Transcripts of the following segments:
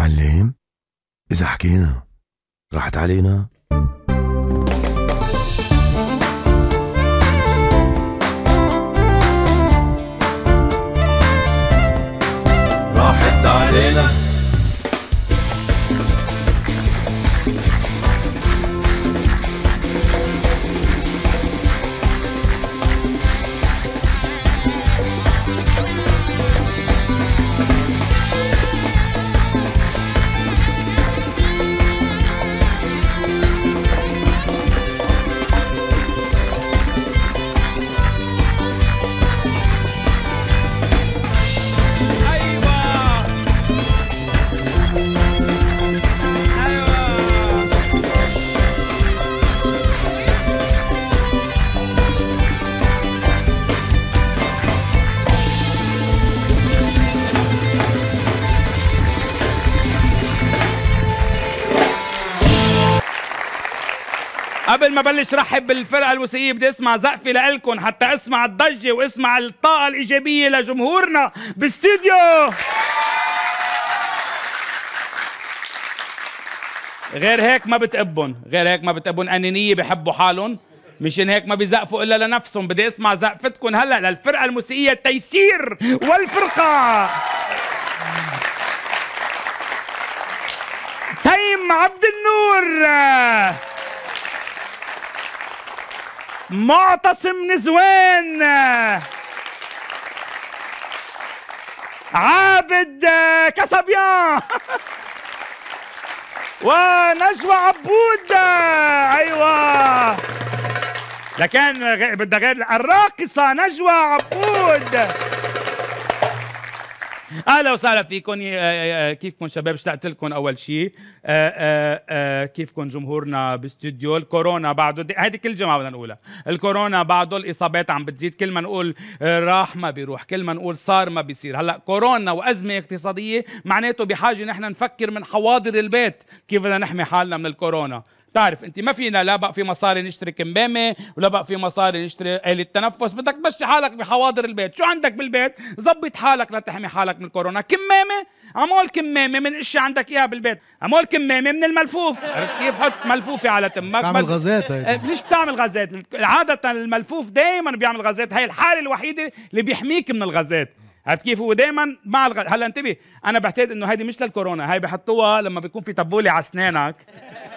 معلم إذا حكينا راحت علينا بلش رحب بالفرقه الموسيقيه بدي اسمع زقفه لإلكن حتى اسمع الضجه واسمع الطاقه الايجابيه لجمهورنا باستديو غير هيك ما بتقبن غير هيك ما بتقبن انانيه بحبوا حالهم مشان هيك ما بيزقفوا الا لنفسهم بدي اسمع زقفتكم هلا للفرقه الموسيقيه التيسير والفرقه تيم عبد النور معتصم نزوان عابد كسبيان ونجوى عبود ايوه لكن بدها غير الراقصه نجوى عبود اهلا وسهلا فيكم آه، آه، آه، كيفكم شباب اشتقت لكم اول شيء كيفكم جمهورنا باستديو الكورونا بعده هيدي كل جمعه بدنا نقولها الكورونا بعده الاصابات عم بتزيد كل ما نقول راح ما بيروح كل ما نقول صار ما بيصير هلا كورونا وازمه اقتصاديه معناته بحاجه نحن نفكر من حواضر البيت كيف بدنا نحمي حالنا من الكورونا تعرف انت ما فينا لا بقى في مصاري نشتري كمامه ولا بقى في مصاري نشتري آلة تنفس بدك تمشي حالك بحواضر البيت شو عندك بالبيت زبط حالك لتحمي حالك من الكورونا كمامه عمول كمامه من اشي عندك اياها بالبيت عمول كمامه من الملفوف عرفت كيف حط ملفوفه على تمك بتعمل غازات إيه، ليش بتعمل غازات عاده الملفوف دائما بيعمل غازات هاي الحاله الوحيده اللي بيحميك من الغازات عرفت كيف دائما مع الغ... هلا انتبه انا بعتقد انه هيدي مش للكورونا هاي بحطوها لما بيكون في طبوله على اسنانك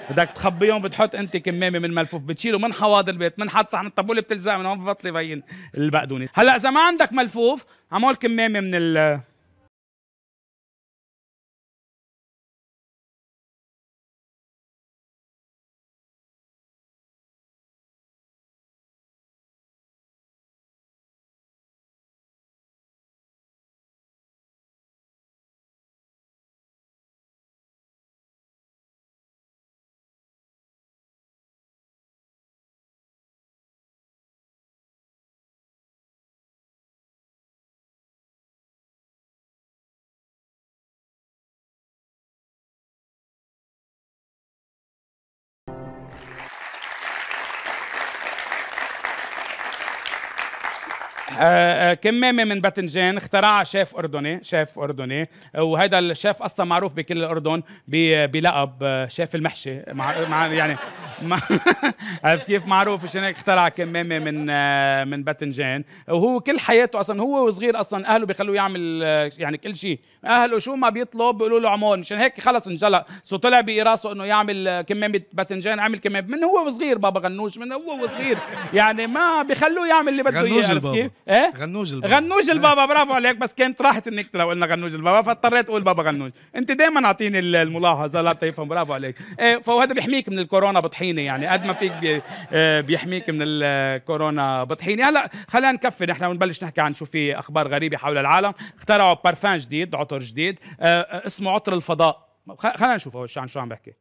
بدك تخبيهم بتحط انت كمامه من ملفوف بتشيله من حواض البيت من حط صحن الطبوله بتلزق من هون ببطل يبين البقدونس هلا اذا ما عندك ملفوف عمول كمامه من ال آه، آه، كمامه من باذنجان اخترعها شيف اردني شيف اردني وهذا الشيف اصلا معروف بكل الاردن بلقب آه، شيف المحشي مع, مع يعني مع عرفت كيف معروف عشان هيك اخترع كمامه من من باذنجان وهو كل حياته اصلا هو وصغير اصلا اهله بيخلوه يعمل يعني كل شيء اهله شو ما بيطلب بيقولوا له عمول مشان هيك خلص انجلق سو طلع براسه انه يعمل كمامه باذنجان عمل كمامه من هو وصغير بابا غنوش من هو وصغير يعني ما بخلوه يعمل اللي بده اياه ايه غنوج البابا غنوج البابا برافو عليك بس كانت راحت النكته لو قلنا غنوج البابا فاضطريت اقول بابا غنوج انت دائما اعطيني الملاحظه لا تفهم برافو عليك ايه فهو هذا بيحميك من الكورونا بطحينه يعني قد ما فيك بي إيه، بيحميك من الكورونا بطحينه هلا خلينا نكفي نحن ونبلش نحكي عن شو في اخبار غريبه حول العالم اخترعوا بارفان جديد عطر جديد إيه، إيه، اسمه عطر الفضاء خلينا نشوف اول شيء عن شو عم بحكي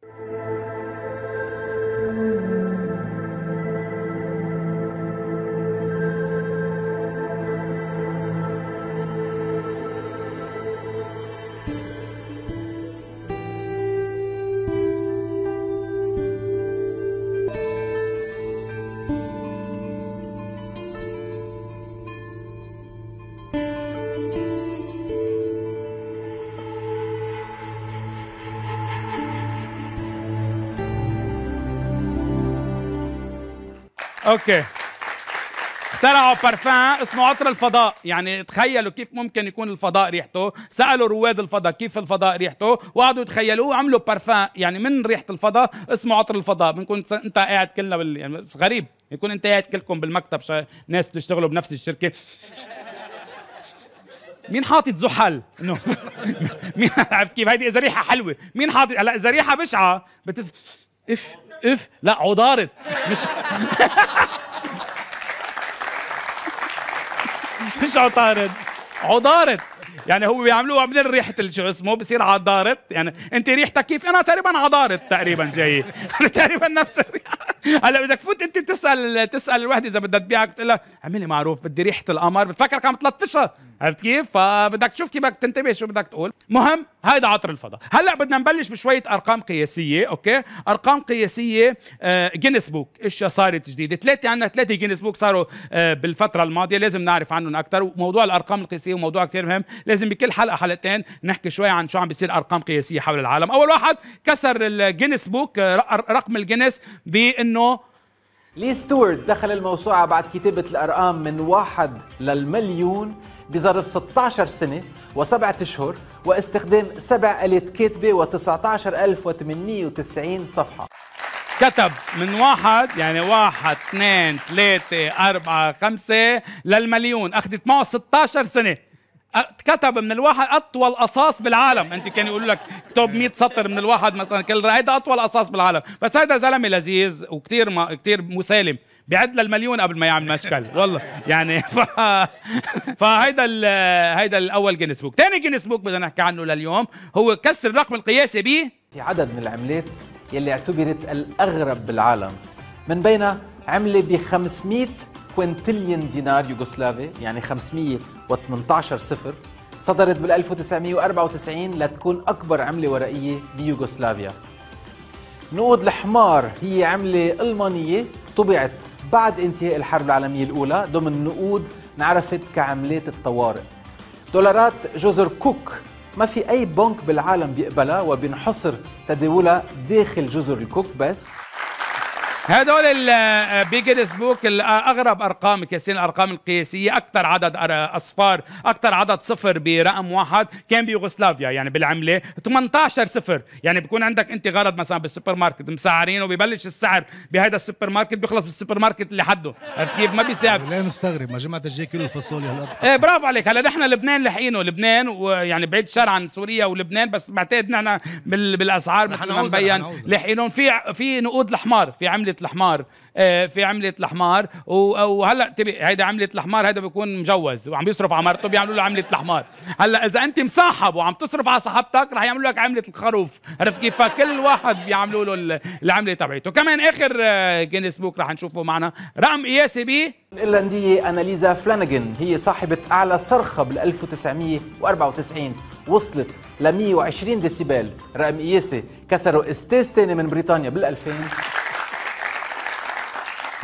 اوكي اخترعوا بارفان اسمه عطر الفضاء يعني تخيلوا كيف ممكن يكون الفضاء ريحته سالوا رواد الفضاء كيف الفضاء ريحته وقعدوا يتخيلوه وعملوا بارفان يعني من ريحه الفضاء اسمه عطر الفضاء بنكون انت قاعد كلنا بال... يعني غريب يكون انت قاعد كلكم بالمكتب شا... ناس بتشتغلوا بنفس الشركه مين حاطط زحل؟ انه مين عرفت كيف؟ هيدي اذا ريحه حلوه، مين حاطط هلا اذا ريحه بشعه بتس اف اف لا عضارت مش مش عطارد عضارت يعني هو بيعملوها من ريحه شو اسمه بصير عضارت يعني انت ريحتك كيف انا تقريبا عضارت تقريبا جاي انا تقريبا نفس الريحه هلا بدك تفوت انت تسال تسال الوحده اذا بدها تبيعك بتقول لها اعملي معروف بدي ريحه القمر بتفكرك عم تلطشها عرفت كيف؟ فبدك تشوف كيف بدك تنتبه شو بدك تقول، مهم هيدا عطر الفضاء، هلا بدنا نبلش بشوية أرقام قياسية، أوكي؟ أرقام قياسية جينيس آه، بوك، اشياء صارت جديدة، ثلاثة عندنا ثلاثة جينيس بوك صاروا آه، بالفترة الماضية، لازم نعرف عنهم أكثر، وموضوع الأرقام القياسية موضوع كثير مهم، لازم بكل حلقة حلقتين نحكي شوي عن شو عم بيصير أرقام قياسية حول العالم، أول واحد كسر الجينيس بوك آه، رقم الجينيس بإنه لي ستورد دخل الموسوعة بعد كتابة الأرقام من واحد للمليون بظرف 16 سنة وسبعة أشهر واستخدام سبع آلات كاتبة و19890 صفحة كتب من واحد يعني واحد اثنين ثلاثة أربعة خمسة للمليون أخذت معه 16 سنة كتب من الواحد اطول قصاص بالعالم انت كان يقول لك اكتب 100 سطر من الواحد مثلا كل هيدا اطول قصاص بالعالم بس هيدا زلمه لذيذ وكثير ما كثير مسالم بيعد للمليون قبل ما يعمل مشكل والله يعني ف... فهيدا ال... هيدا الاول جينيس بوك ثاني جينيس بوك بدنا نحكي عنه لليوم هو كسر الرقم القياسي ب في عدد من العملات يلي اعتبرت الاغرب بالعالم من بينها عمله ب 500 كوينتليون دينار يوغوسلافي يعني 518 صفر صدرت بال 1994 لتكون اكبر عمله ورقيه بيوغوسلافيا نقود الحمار هي عمله المانيه طبعت بعد انتهاء الحرب العالمية الأولى ضمن نقود انعرفت كعملات الطوارئ دولارات جزر كوك ما في أي بنك بالعالم بيقبلها وبينحصر تداولها داخل جزر الكوك بس هذول آه، بجينيس بوك آه، اغرب ارقام كاسين الارقام القياسيه اكثر عدد اصفار اكثر عدد صفر برقم واحد كان بيوغوسلافيا يعني بالعمله 18 صفر يعني بيكون عندك انت غرض مثلا بالسوبر ماركت مسعرينه وبيبلش السعر بهذا السوبر ماركت بيخلص بالسوبر ماركت اللي حده عرفت كيف ما بيساعد لا مستغرب ما جمعت الجاي كيلو الفاصوليا هالقد ايه برافو عليك هلا نحن لبنان لحقينه لبنان ويعني بعيد شر عن سوريا ولبنان بس بعتقد نحن بالاسعار مثل ما مبين لحقينهم في في نقود الحمار في عمله عمله الحمار آه، في عمله الحمار وهلا تبي هيدا عمله الحمار هيدا بيكون مجوز وعم بيصرف على مرته بيعملوا له عمله الحمار هلا اذا انت مصاحب وعم تصرف على صاحبتك رح يعملوا لك عمله الخروف عرفت كيف فكل واحد بيعملوا له العمله تبعيته كمان اخر جينيس آه، بوك رح نشوفه معنا رقم قياسي بي الإيرلندية أناليزا فلانجن هي صاحبة أعلى صرخة بال 1994 وصلت ل 120 ديسيبل رقم قياسي كسروا استاذ تاني من بريطانيا بال 2000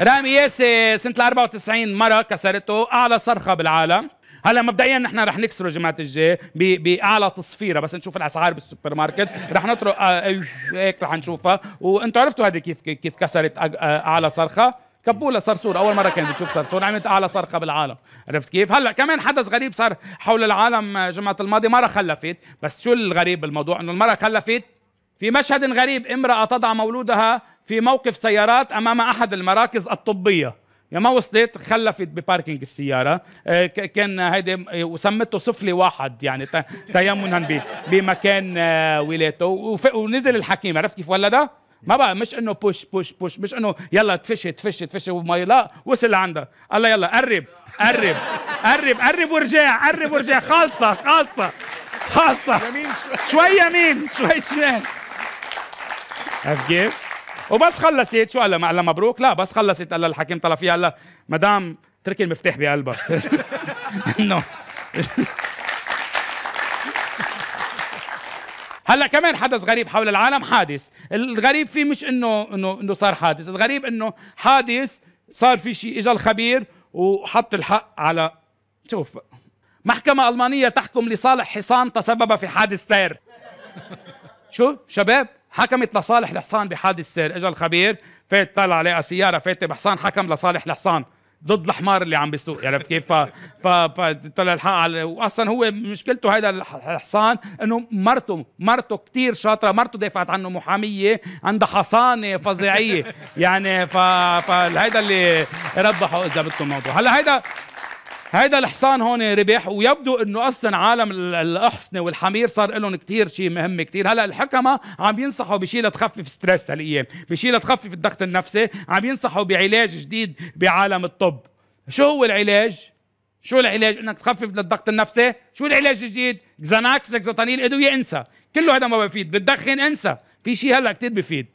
رامي ياسي سنه ال 94 مره كسرته اعلى صرخه بالعالم هلا مبدئيا نحن رح نكسره جمعة الجاي باعلى تصفيره بس نشوف الاسعار بالسوبر ماركت رح نطرق آه، آه، هيك رح نشوفها وانتم عرفتوا هذه كيف كيف كسرت آه، اعلى صرخه كبوله صرصور اول مره كانت بتشوف صرصور عملت اعلى صرخه بالعالم عرفت كيف هلا كمان حدث غريب صار حول العالم جمعه الماضي مره خلفت بس شو الغريب بالموضوع انه المره خلفت في مشهد غريب امراه تضع مولودها في موقف سيارات امام احد المراكز الطبيه يا ما وصلت خلفت بباركينج السياره آه، كان هيدي وسمته سفلي واحد يعني تيمنا بمكان آه، ولايته ونزل الحكيم عرفت كيف ولدها ما بقى مش انه بوش بوش بوش مش انه يلا تفشي تفشي تفشي وما لا وصل لعندها الله يلا قرب قرب قرب قرب ورجع قرب ورجع خالصه خالصه خالصه يمين شوي يمين شوي شمال عرفت كيف؟ وبس خلصت شو قال لها معلم مبروك لا بس خلصت قال الحكيم طلع فيها قال لها مدام تركي المفتاح بقلبها هلا كمان حدث غريب حول العالم حادث الغريب فيه مش انه انه انه صار حادث الغريب انه حادث صار في شيء اجى الخبير وحط الحق على شوف محكمة ألمانية تحكم لصالح حصان تسبب في حادث سير شو شباب حكمت لصالح الحصان بحادث سير اجى الخبير فات طلع لقى سياره فاتت بحصان حكم لصالح الحصان ضد الحمار اللي عم بيسوق عرفت كيف ف فطلع الحق على واصلا هو مشكلته هيدا الحصان انه مرته مرته كثير شاطره مرته دافعت عنه محاميه عندها حصانه فظيعيه يعني ف فهيدا اللي ربحه اذا بدكم الموضوع هلا هيدا هيدا الحصان هون ربح ويبدو انه اصلا عالم الاحصنه والحمير صار لهم كثير شيء مهم كثير هلا الحكمه عم ينصحوا بشيء لتخفف ستريس هالايام بشيء لتخفف الضغط النفسي عم ينصحوا بعلاج جديد بعالم الطب شو هو العلاج شو العلاج انك تخفف الضغط النفسي شو العلاج الجديد زناكس اكزوتانيل ادويه انسى كله هذا ما بفيد بتدخن انسى في شيء هلا كثير بفيد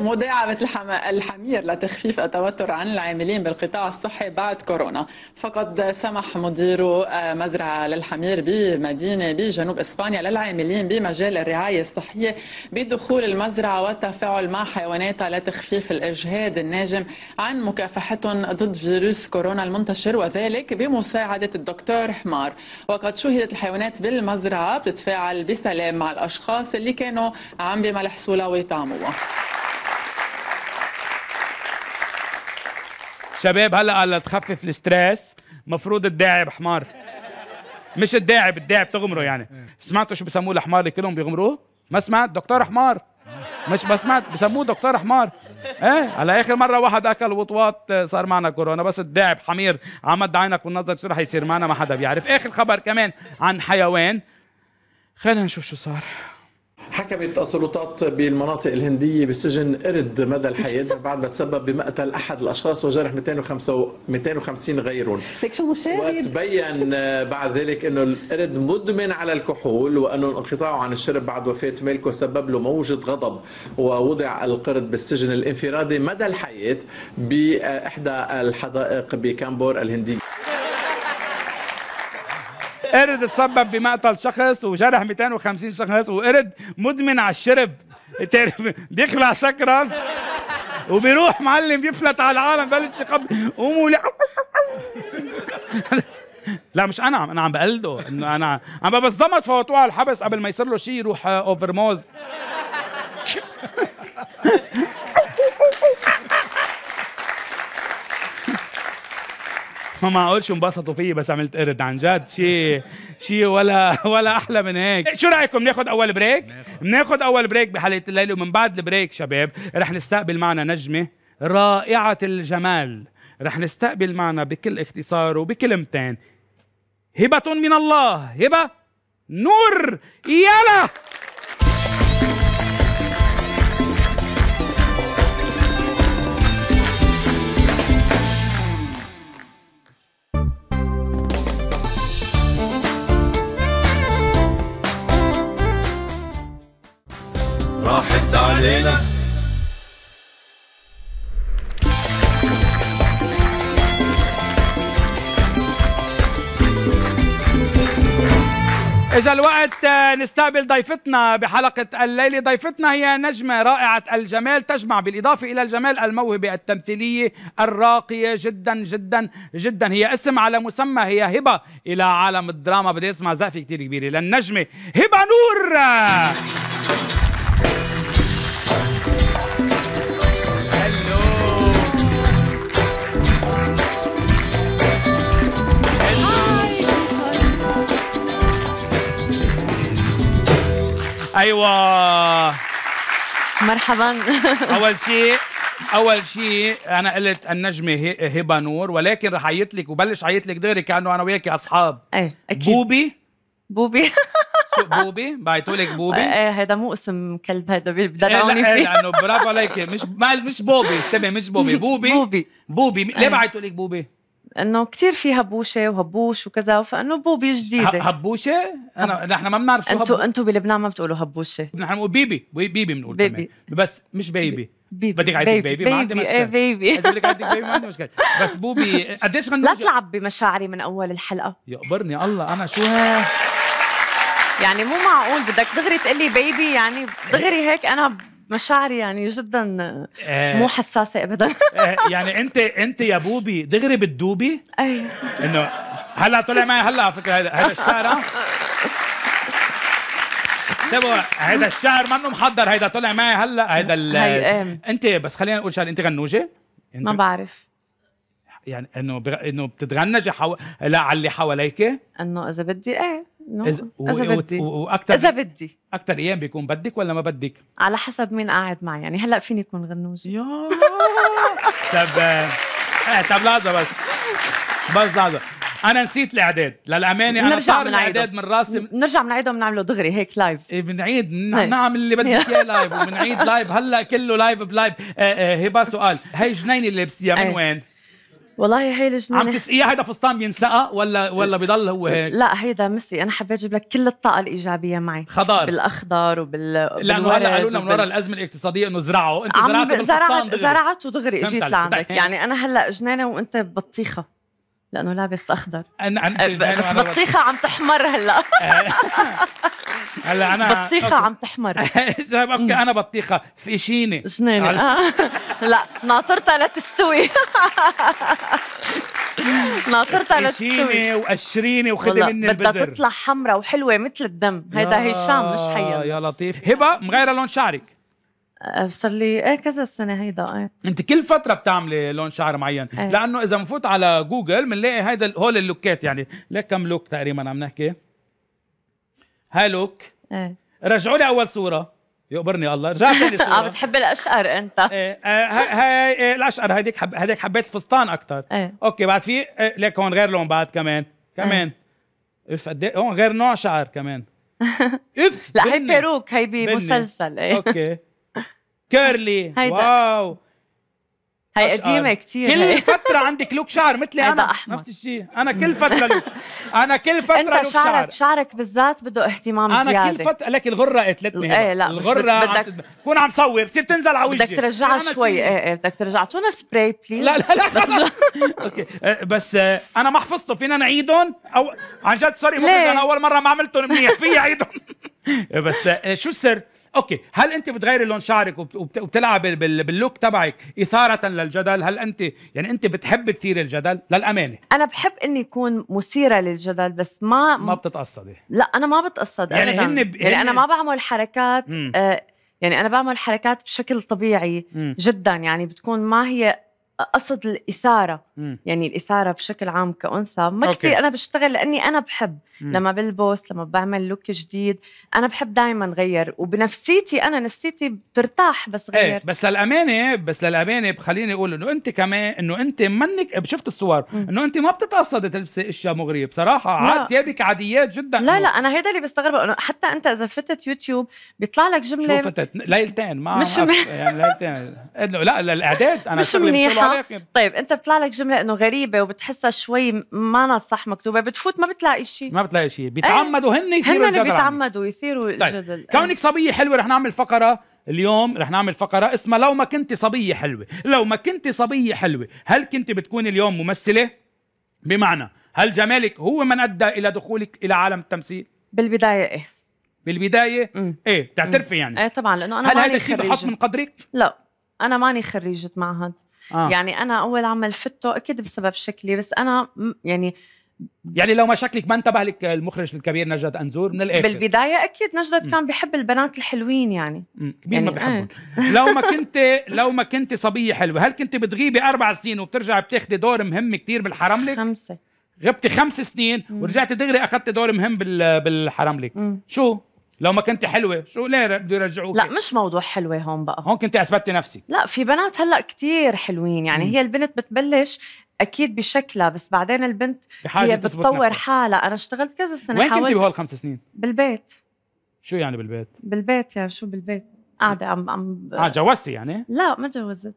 مضاعفة الحمير لتخفيف التوتر عن العاملين بالقطاع الصحي بعد كورونا فقد سمح مدير آه، مزرعة للحمير بمدينة بجنوب إسبانيا للعاملين بمجال الرعاية الصحية بدخول المزرعة والتفاعل مع حيواناتها لتخفيف الإجهاد الناجم عن مكافحتهم ضد فيروس كورونا المنتشر وذلك بمساعدة الدكتور حمار وقد شهدت الحيوانات بالمزرعة بتتفاعل بسلام مع الأشخاص اللي كانوا عم بملحسولها ويطعموها شباب هلا هلا تخفف الستريس مفروض الداعب حمار مش الداعب الداعب تغمره يعني سمعتوا شو بسموه الحمار اللي كلهم بيغمروه ما سمعت دكتور حمار مش ما سمعت بسموه دكتور حمار ايه على اخر مره واحد اكل وطواط صار معنا كورونا بس الداعب حمير عمد عينك والنظر شو رح يصير معنا ما حدا بيعرف اخر خبر كمان عن حيوان خلينا نشوف شو صار حكمت السلطات بالمناطق الهندية بسجن قرد مدى الحياة بعد ما تسبب بمقتل أحد الأشخاص وجرح 250 غيرهم لك شو مشاهد وتبين آه، بعد ذلك أنه القرد مدمن على الكحول وأنه انقطاعه عن الشرب بعد وفاة ميلكو سبب له موجة غضب ووضع القرد بالسجن الانفرادي مدى الحياة بإحدى الحدائق بكامبور الهندية قرد تسبب بمقتل شخص وجرح 250 شخص وقرد مدمن على الشرب بيخلع سكران وبيروح معلم بيفلت على العالم بلش قبل قوموا لا مش انا انا عم بقلده انه انا عم بظبط فوتوه على الحبس قبل ما يصير له شيء يروح اوفرموز آه، ما معقول شو انبسطوا فيي بس عملت قرد عن جد شيء شيء ولا ولا احلى من هيك شو رايكم ناخذ اول بريك بناخذ اول بريك بحلقه الليل ومن بعد البريك شباب رح نستقبل معنا نجمه رائعه الجمال رح نستقبل معنا بكل اختصار وبكلمتين هبه من الله هبه نور يلا حط علينا اجا الوقت آه، نستقبل ضيفتنا بحلقة الليلة ضيفتنا هي نجمة رائعة الجمال تجمع بالإضافة إلى الجمال الموهبة التمثيلية الراقية جدا جدا جدا هي اسم على مسمى هي هبة إلى عالم الدراما بدي اسمع زقفة كتير كبيرة للنجمة هبة نور ايوه مرحبا اول شيء اول شيء انا قلت النجمه هبه نور ولكن رح عيط لك وبلش عيط لك دغري كانه انا وياكي اصحاب ايه اكيد بوبي بوبي شو بوبي بعتوا لك بوبي ايه هذا مو اسم كلب هذا بدلعوني إيه، إيه، فيه لانه برافو عليكي مش مش بوبي انتبه مش بوبي بوبي بوبي بوبي ليه إيه. بعتوا لك بوبي انه كثير في هبوشه وهبوش وكذا فانه بوبي جديده هبوشه انا نحن ما بنعرف شو انتوا انتوا بلبنان ما بتقولوا هبوشه نحن بنقول بيبي بيبي بنقول بيبي. كمان بس مش بيبي بيبي بدك عيدك بيبي, بيبي. ما عندي مشكله ايه بيبي اذا بدك بيبي ما عندي مشكله بس بوبي قديش غنوجه لا تلعب بمشاعري من اول الحلقه يقبرني الله انا شو ها يعني مو معقول بدك دغري تقلي بيبي يعني دغري هيك انا مشاعري يعني جدا آه. مو حساسه ابدا آه، يعني انت انت يا بوبي دغري بتدوبي اي انه هلا طلع معي هلا على فكره هذا هذا الشعر انتبهوا هذا الشعر ما انه محضر هيدا طلع معي هلا هيدا إيه. انت بس خلينا نقول شغله انت غنوجه؟ ما بعرف يعني انه بغ... انه بتتغنجي حو... لا على اللي حواليك؟ انه اذا بدي ايه إذا إذا بدي واكثر إذا بدي اكثر أيام بيكون بدك ولا ما بدك؟ على حسب مين قاعد معي يعني هلا فيني أكون غنوجة يا طب إيه، طب لحظة بس بس لحظة انا نسيت الاعداد للامانه انا صار الاعداد من راسي بنرجع بنعيده بنعمله دغري هيك لايف بنعيد نعمل اللي بدك اياه لايف وبنعيد لايف هلا كله لايف بلايف هبه سؤال هي جنينه اللي لابسيها من إيه. وين؟ والله هي الجنينه عم تسقيها هيدا فستان بينسقى ولا ولا بضل هو هيك؟ لا هيدا مسي انا حبيت اجيب لك كل الطاقه الايجابيه معي خضار بالاخضر وبال لانه هلا قالوا لنا من ورا الازمه الاقتصاديه انه زرعوا انت زرعت زرعت دغري زرعت ودغري اجيت لعندك يعني انا هلا جنينه وانت بطيخه لانه لابس اخضر انا عندي بس بطيخه عم تحمر هلا هلا انا بطيخه عم تحمر اوكي انا بطيخه شيني جنينه آه. لا ناطرتها لتستوي ناطرتها لتستوي وقشريني وخدي مني البزر بدها تطلع حمرا وحلوه مثل الدم هيدا هشام مش حيا يا لطيف هبه مغيره لون شعرك صار لي ايه كذا السنه هيدا ايه انت كل فتره بتعملي لون شعر معين ايه. لانه اذا بنفوت على جوجل بنلاقي هيدا هول اللوكات يعني ليك كم لوك تقريبا عم نحكي هاي لوك ايه رجعوا لي اول صوره يقبرني الله رجع لي صوره اه بتحب الاشقر انت ايه, إيه، هاي ايه الاشقر هذيك حب هديك حبيت الفستان اكثر ايه. اوكي بعد في ايه ليك هون غير لون بعد كمان إيه. كمان ايه. اف قد إيه؟ هون غير نوع شعر كمان اف لا هي بيروك هي بمسلسل ايه اوكي كيرلي هيدا. واو هي قديمة كثير كل فترة عندك لوك شعر مثلي أنا أحمر. نفس الشيء أنا كل فترة لوك أنا كل فترة أنت لوك شعرك شعر. شعرك بالذات بده اهتمام أنا زيادة أنا كل فترة لك الغرة قتلتني ايه لا الغرة بدك تكون عم صور بتصير تنزل على وجهي بدك ترجعها شوي ايه ايه بدك ترجع اعطونا سبراي بليز لا لا لا بس اوكي إيه، بس آه، أنا ما حفظته فينا نعيدهم أو عن جد سوري ممكن أنا أول مرة ما عملتهم منيح فيي أعيدهم إيه، بس آه، شو السر؟ اوكي هل انت بتغيري لون شعرك وبتلعبي باللوك تبعك اثاره للجدل هل انت يعني انت بتحبي تثير الجدل للامانه انا بحب اني اكون مثيره للجدل بس ما ما بتتقصدي لا انا ما بتقصد يعني أبداً. هن ب... يعني انا ما بعمل حركات آه يعني انا بعمل حركات بشكل طبيعي م. جدا يعني بتكون ما هي قصد الاثاره مم. يعني الاثاره بشكل عام كانثى ما كثير انا بشتغل لاني انا بحب مم. لما بلبس لما بعمل لوك جديد انا بحب دائما غير وبنفسيتي انا نفسيتي بترتاح بس إيه، غير ايه بس للامانه بس للامانه بخليني اقول انه انت كمان انه انت منك شفت الصور انه انت ما بتتقصدي تلبسي اشياء مغريه بصراحه عاد ثيابك عاديات جدا لا لا انا هيدا اللي بستغربه انه حتى انت اذا فتت يوتيوب بيطلع لك جمله شو فتت ليلتين ما مش يعني ليلتين لا للإعداد انا مش منيح طيب انت بيطلع لك جمله انه غريبه وبتحسها شوي ما صح مكتوبه بتفوت ما بتلاقي شيء ما بتلاقي شيء إيه. بيتعمدوا هن يثيروا هن اللي بيتعمدوا يثيروا طيب، الجدل طيب. كونك صبيه حلوه رح نعمل فقره اليوم رح نعمل فقرة اسمها لو ما كنت صبية حلوة لو ما كنت صبية حلوة هل كنت بتكون اليوم ممثلة؟ بمعنى هل جمالك هو من أدى إلى دخولك إلى عالم التمثيل؟ بالبداية إيه بالبداية مم. إيه بتعترفي يعني؟ إيه طبعا لأنه أنا هل هذا الشيء بحط من قدرك؟ لا أنا ماني خريجة معهد آه. يعني انا اول عمل فته اكيد بسبب شكلي بس انا يعني يعني لو ما شكلك ما انتبه لك المخرج الكبير نجد انزور من الاخر بالبدايه اكيد نجد كان بحب البنات الحلوين يعني مين يعني ما بحبهم آه. لو ما كنت لو ما كنت صبيه حلوه هل كنت بتغيبي اربع سنين وبترجعي بتاخدي دور مهم كتير بالحرملك خمسه غبتي خمس سنين ورجعت دغري اخذت دور مهم بالحرملك شو لو ما كنت حلوه شو ليه بده يرجعوك لا مش موضوع حلوه هون بقى هون كنت اثبتي نفسك لا في بنات هلا كتير حلوين يعني م. هي البنت بتبلش اكيد بشكلها بس بعدين البنت هي بتطور حالها انا اشتغلت كذا سنه وين كنتي بهول خمس سنين بالبيت شو يعني بالبيت بالبيت يعني شو بالبيت قاعده عم عم اه جوزتي يعني لا ما جوزت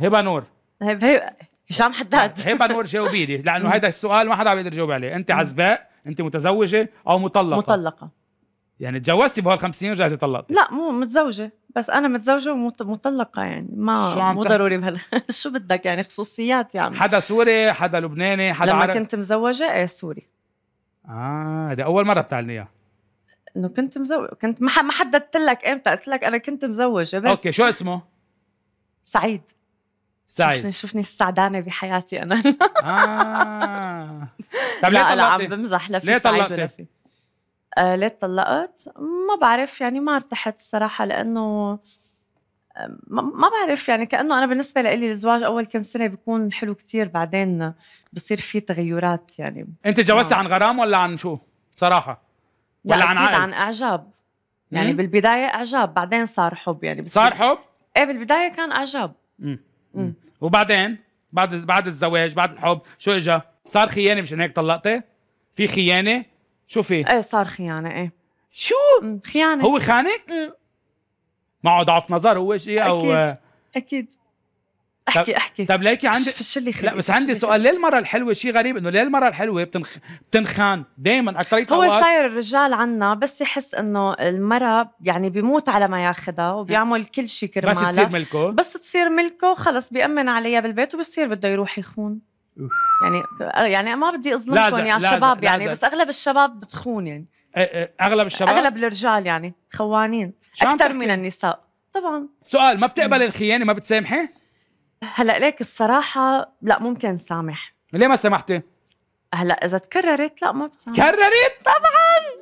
هبه نور هبه هشام حداد هبه نور جاوبيني لانه هذا السؤال ما حدا عم يقدر يجاوب عليه انت عزباء انت متزوجه او مطلقه مطلقه يعني تجوزتي بهال 50 ورجعتي طلقتي لا مو متزوجه بس انا متزوجه ومطلقه يعني ما شو عم مو ضروري بهال شو بدك يعني خصوصيات يعني حدا سوري حدا لبناني حدا لما عرب كنت مزوجه ايه سوري اه هذه اول مره بتعلني اياها انه كنت مزوج كنت ما ما حددت لك امتى قلت لك انا كنت مزوجه بس اوكي شو اسمه؟ سعيد سعيد شوفني السعدانه بحياتي انا آه. طب ليه طلقتي؟ لا عم بمزح لفي سعيد ليه طلقتي؟ ليه آه، طلقت ما بعرف يعني ما ارتحت الصراحة لأنه آه، ما بعرف يعني كأنه أنا بالنسبة لي الزواج أول كم سنة بيكون حلو كتير بعدين بصير في تغيرات يعني أنت تجوزتي آه. عن غرام ولا عن شو؟ صراحة ولا لا عن عائل؟ عن إعجاب يعني بالبداية إعجاب بعدين صار حب يعني صار حب؟ إيه بالبداية كان إعجاب وبعدين بعد بعد الزواج بعد الحب شو إجا؟ صار خيانة مشان هيك طلقتي؟ في خيانة؟ شوفي ايه صار خيانه ايه شو خيانه هو خانك معه ضعف نظر هو شيء او اكيد اكيد احكي احكي طب ليكي عندي فش اللي لا بس عندي سؤال ليه المره الحلوه شيء غريب انه ليه المره الحلوه بتنخ... بتنخان دائما اكثر هو أوقات... صاير الرجال عنا بس يحس انه المره يعني بيموت على ما ياخذها وبيعمل كل شيء كرمالها بس تصير ملكه بس تصير ملكه خلص بيامن عليها بالبيت وبصير بده يروح يخون يعني آه، يعني ما بدي اظلمكم يا الشباب يعني بس اغلب الشباب بتخون يعني إيه، إيه، اغلب الشباب اغلب الرجال يعني خوانين اكثر من النساء طبعا سؤال ما بتقبل الخيانه ما بتسامحي هلا ليك الصراحه لا ممكن سامح ليه ما سامحتي هلا اذا تكررت لا ما بتسامح تكررت طبعا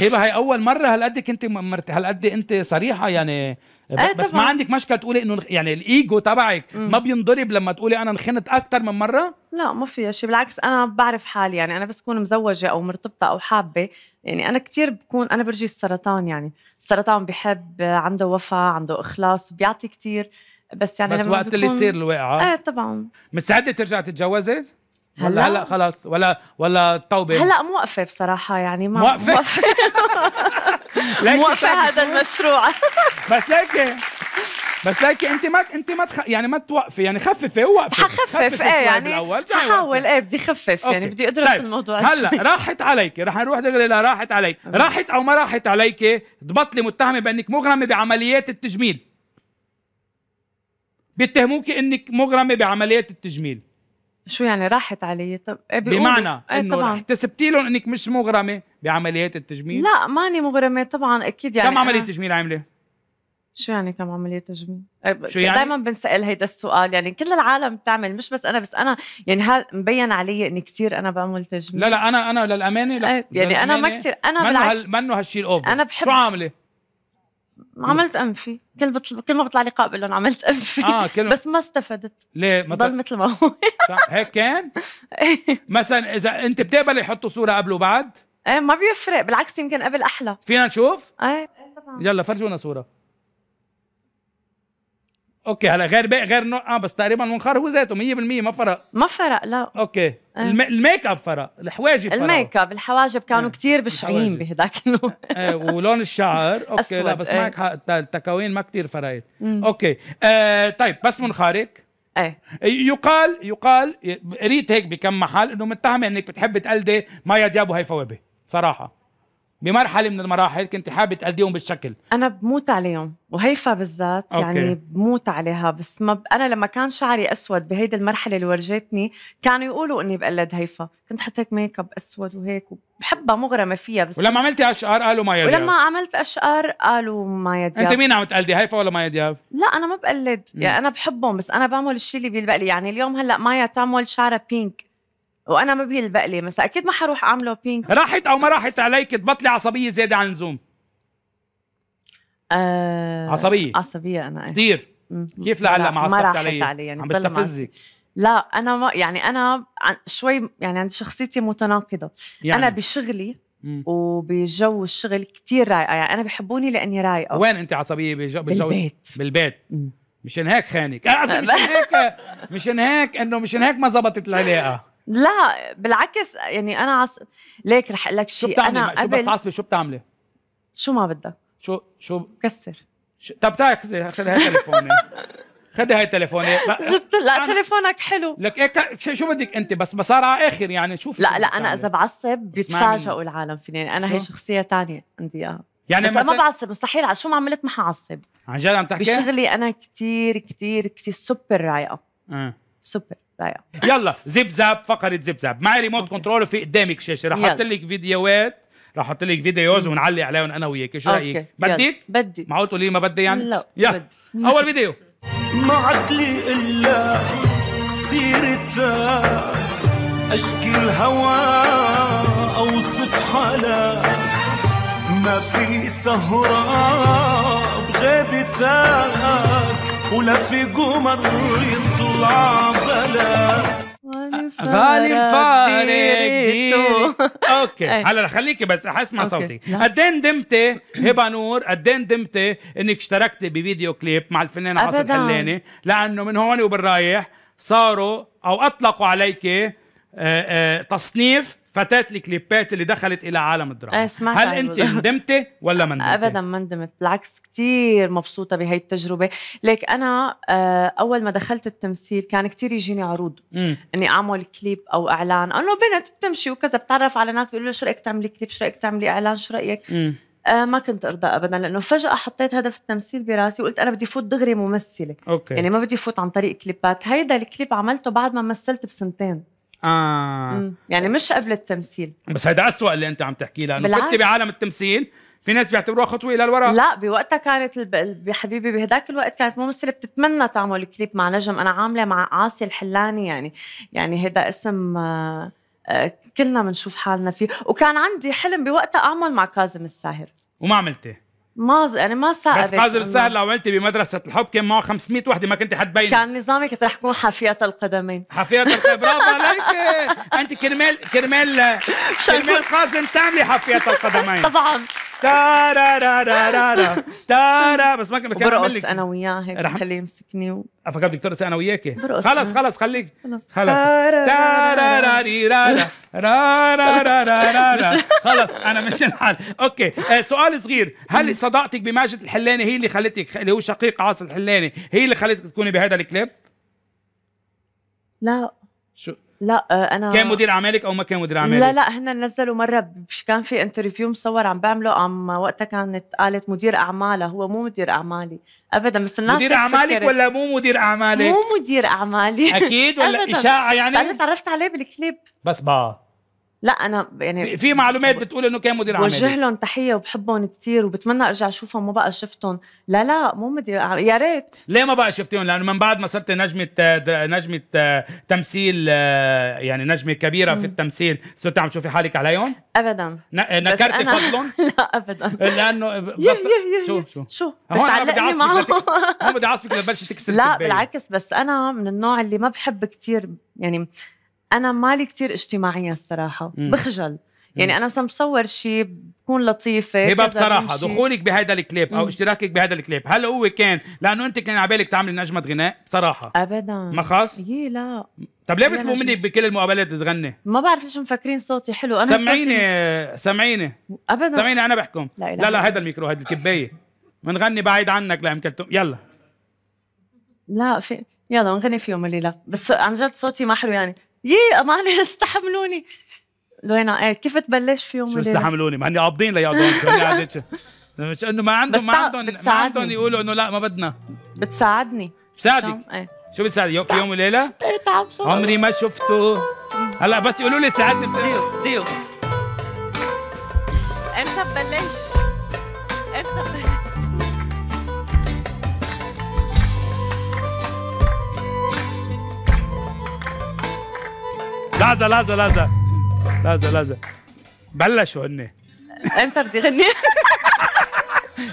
هيبه هي اول مره هالقد كنت مرت... هالقد انت صريحه يعني آه، بس ما عندك مشكله تقولي انه يعني الايجو تبعك ما بينضرب لما تقولي انا انخنت اكثر من مره لا ما فيها شيء بالعكس انا بعرف حالي يعني انا بس كون مزوجه او مرتبطه او حابه يعني انا كثير بكون انا برجي السرطان يعني السرطان بحب عنده وفاء عنده اخلاص بيعطي كثير بس يعني بس لما وقت بيكون... اللي تصير الواقعه ايه طبعا مستعده ترجع تتجوزي هلا هلا خلص ولا ولا توبه هلا موقفه بصراحه يعني ما موقفه موقفه هذا المشروع بس ليكي بس ليكي انت ما انت ما تخ... يعني ما توقفي يعني خففي ووقفي حخفف ايه يعني حاول ايه بدي خفف يعني بدي ادرس طيب. الموضوع هلا راحت عليك رح نروح دغري راحت عليك راحت او ما راحت عليك تبطلي متهمه بانك مغرمه بعمليات التجميل بيتهموكي انك مغرمه بعمليات التجميل شو يعني راحت علي طب آه، بمعنى آه، انه رح تسبتي لهم انك مش مغرمه بعمليات التجميل لا ماني مغرمه طبعا اكيد يعني كم عمليه تجميل عامله؟ شو يعني كم عمليه تجميل؟ آه، شو يعني؟ دائما بنسال هيدا السؤال يعني كل العالم بتعمل مش بس انا بس انا يعني هذا مبين علي اني كثير انا بعمل تجميل لا لا انا انا للامانه لا يعني للأمانة انا ما كثير انا منه بالعكس منو هالشيء الاوفر انا بحب شو عامله؟ عملت انفي كل بطل... كل ما بطلع لي بقول لهم عملت انفي آه كل... بس ما استفدت ليه ما ضل مثل ما هو هيك كان مثلا اذا انت بتقبل يحطوا صوره قبل وبعد ايه ما بيفرق بالعكس يمكن قبل احلى فينا نشوف ايه طبعا يلا فرجونا صوره اوكي هلا غير بي... غير نوع اه بس تقريبا منخار هو ذاته 100% ما فرق ما فرق لا اوكي أه. الميك اب فرق الحواجب فرق الميك اب الحواجب كانوا أه. كثير بشعين بهداك الوقت أه. ولون الشعر اوكي أسود. لا بس أه. معك حق التكاوين ما كثير فرقت اوكي آه طيب بس منخارك ايه يقال يقال قريت هيك بكم محل انه متهمه انك بتحبي تقلدي مايا دياب وهي وبي صراحه بمرحله من المراحل كنت حابه تأديهم بالشكل انا بموت عليهم وهيفا بالذات أوكي. يعني بموت عليها بس ما ب... انا لما كان شعري اسود بهيدي المرحله اللي ورجتني كانوا يقولوا اني بقلد هيفا كنت حط هيك ميك اب اسود وهيك وبحبها مغرمه فيها بس ولما عملتي اشقار قالوا ما يدياب ولما عملت اشقار قالوا ما يدياب انت مين عم تقلدي هيفا ولا ما يدياب لا انا ما بقلد يعني انا بحبهم بس انا بعمل الشيء اللي بيلبق لي يعني اليوم هلا مايا تعمل شعرها بينك وانا ما بيلبق لي مثلا اكيد ما حروح اعمله بينك راحت او ما راحت عليك تبطلي عصبيه زياده عن اللزوم آه عصبيه عصبيه انا إيه. كثير كيف لهلا ما عصبت علي, علي يعني عم بستفزك لا انا ما يعني انا شوي يعني عندي شخصيتي متناقضه يعني. انا بشغلي وبجو الشغل كثير رايقه يعني انا بحبوني لاني رايقه وين انت عصبيه بجو بالجو بالبيت بالبيت مشان هيك خانك آه، مشان هيك مشان هيك انه مشان هيك ما زبطت العلاقه لا بالعكس يعني انا عص... ليك رح اقول لك شيء شو بتعملي انا شو بس عصبي شو بتعملي؟ شو ما بدك شو شو كسر شو... طب تعي خذي خذي هاي تليفوني خذي هاي تليفوني شفت لا أنا... تليفونك حلو لك إيه ك... شو بدك انت بس بصار على اخر يعني شوف لا لا انا اذا بعصب بيتفاجئوا العالم فيني يعني انا هي شخصيه تانية عندي اياها يعني بس مثل... ما بعصب مستحيل شو ما عملت ما حعصب عن جد عم تحكي؟ بشغلي انا كثير كثير كثير سوبر رايقه أه. سوبر ضيعه يلا زب زاب فقره زب زاب معي ريموت كنترول في قدامك شاشه رح احط لك فيديوهات رح احط لك فيديوز ونعلق عليهم انا وياك شو رايك بدك بدي معقول تقولي ما بدي يعني لا يلا بدي. اول فيديو ما عاد لي الا سيرتك اشكي الهوى اوصف حالك ما في سهره بغيبتك ولف قمر يطلع بلا غالي فالي اوكي هلا خليكي بس حاسمع صوتي نعم. قد ايه ندمتي هبه نور قد ايه ندمتي انك اشتركتي بفيديو كليب مع الفنان عاصم حلاني لانه من هون وبالرايح صاروا او اطلقوا عليك آه، آه، تصنيف فتاه الكليبات اللي دخلت الى عالم الدراما إيه، سمعت هل انت ندمتي ولا ما ندمتي؟ ابدا ما ندمت بالعكس كثير مبسوطه بهي التجربه ليك انا آه، اول ما دخلت التمثيل كان كثير يجيني عروض مم. اني اعمل كليب او اعلان انه بنت بتمشي وكذا بتعرف على ناس بيقولوا لها شو رايك تعملي كليب شو رايك تعملي اعلان شو رايك آه ما كنت ارضى ابدا لانه فجاه حطيت هدف التمثيل براسي وقلت انا بدي فوت دغري ممثله أوكي. يعني ما بدي فوت عن طريق كليبات هيدا الكليب عملته بعد ما مثلت بسنتين اه مم. يعني مش قبل التمثيل بس هيدا أسوأ اللي انت عم تحكيه لانه كنت بعالم التمثيل في ناس بيعتبروها خطوه الى الوراء لا بوقتها كانت الب... حبيبي بهداك الوقت كانت ممثله بتتمنى تعمل كليب مع نجم انا عامله مع عاصي الحلاني يعني يعني هذا اسم آه، آه، كلنا بنشوف حالنا فيه وكان عندي حلم بوقتها اعمل مع كاظم الساهر وما عملتيه ما ز... يعني ما صعب بس قاجر السهل لو عملتي بمدرسه الحب كان معه 500 وحده ما كنت حتبيني كان نظامي كنت رح كون حافيه القدمين حافيه القدمين برافو عليك انت كرمال كرمال كرمال قاسم تعملي حافيه القدمين طبعا تارا تارا تارا بس ما كان برقص انا وياه هيك خليه يمسكني و... افكر بدك ترقصي انا وياكي خلص خلص خليك خلص خلص انا مش الحال اوكي آه، سؤال صغير هل صداقتك بماجد الحلاني هي اللي خلتك اللي هو شقيق عاصم الحلاني هي اللي خلتك تكوني بهذا الكليب لا شو لا آه، انا كان مدير اعمالك او ما كان مدير اعمالك لا لا هن نزلوا مره كان في انترفيو مصور عم بعمله عم وقتها كانت قالت مدير اعمالها هو مو مدير اعمالي ابدا بس الناس مدير اعمالك فكرت. ولا مو مدير اعمالك مو مدير اعمالي اكيد ولا اشاعه يعني انا تعرفت عليه بالكليب بس بقى لا انا يعني في معلومات بتقول انه كان مدير اعمال بوجه لهم تحيه وبحبهم كثير وبتمنى ارجع اشوفهم ما بقى شفتهم لا لا مو مدير يا ريت ليه ما بقى شفتيهم لانه من بعد ما صرت نجمه نجمه آه، تمثيل آه، يعني نجمه كبيره م. في التمثيل صرت عم تشوفي حالك عليهم ابدا آه، نكرتي فضلهم لا ابدا لانه بط... يه يه يه شو شو شو بتعلقني معهم هون بدي اعصبك لبلش تكسر لا بالعكس بس انا من النوع اللي ما بحب كثير يعني انا مالي كتير اجتماعيه الصراحه مم. بخجل يعني انا مثلا بصور شيء بكون لطيفه هبه بصراحه دخولك بهذا الكليب او اشتراكك بهذا الكليب هل هو كان لانه انت كان على بالك تعملي نجمه غناء بصراحه ابدا ما خاص يي إيه، لا طب ليه بيطلبوا منك بكل المقابلات تغني ما بعرف ليش مفكرين صوتي حلو انا سمعيني صوتي... سمعيني ابدا سمعيني انا بحكم لا لا, لا هذا الميكرو هذا الكبايه بنغني بعيد عنك لام كلثوم يلا لا في يلا نغني في يوم الليله بس عن جد صوتي ما حلو يعني يي امانه استحملوني لوينا ايه كيف تبلش يوم شو استحملوني مع اني قابضين ليقعدوا مش انه ما عندهم ما عندهم ما عندهم يقولوا انه لا ما بدنا بتساعدني بتساعدك ايه شو بتساعدني في يوم وليله؟ ايه عمري ما شفته هلا بس يقولوا لي ساعدني ديو ديو امتى ببلش؟ امتى ببلش؟ لحظه لحظه لحظه لحظه لحظه هن امتى بدي غني؟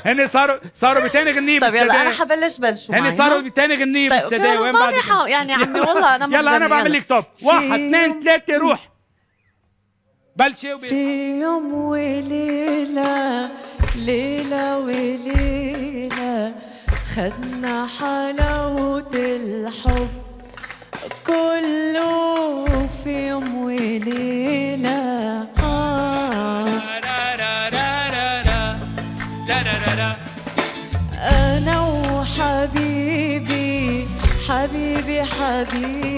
هني صاروا صاروا بتاني غنيه طيب يلا انا حبلش بلشوا هني صاروا بتاني غنيه طيب بالسداي وين بعد يعني عمي والله انا يلا انا بعمل لك توب واحد اثنين ثلاثه روح بلشي وبي في يوم وليله ليله وليله خدنا حلاوه الحب كله في يوم وليلة آه. أنا وحبيبي حبيبي حبيبي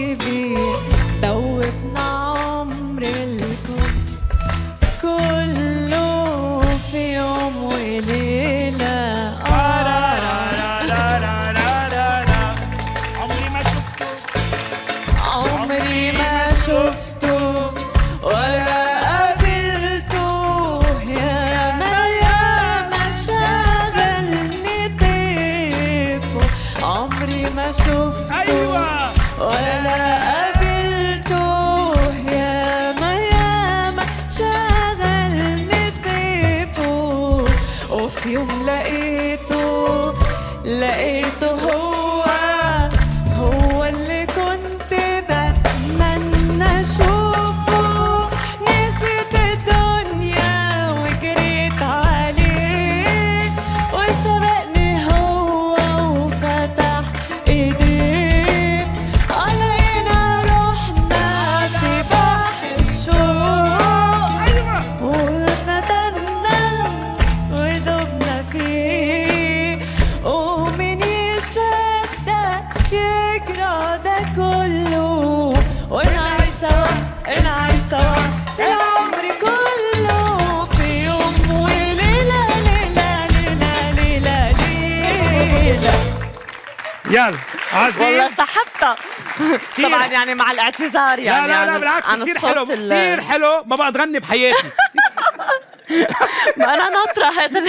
يعني مع الاعتذار يعني لا لا لا بالعكس كثير حلو كثير حلو ما بقى تغني بحياتي ما انا ناطره هذا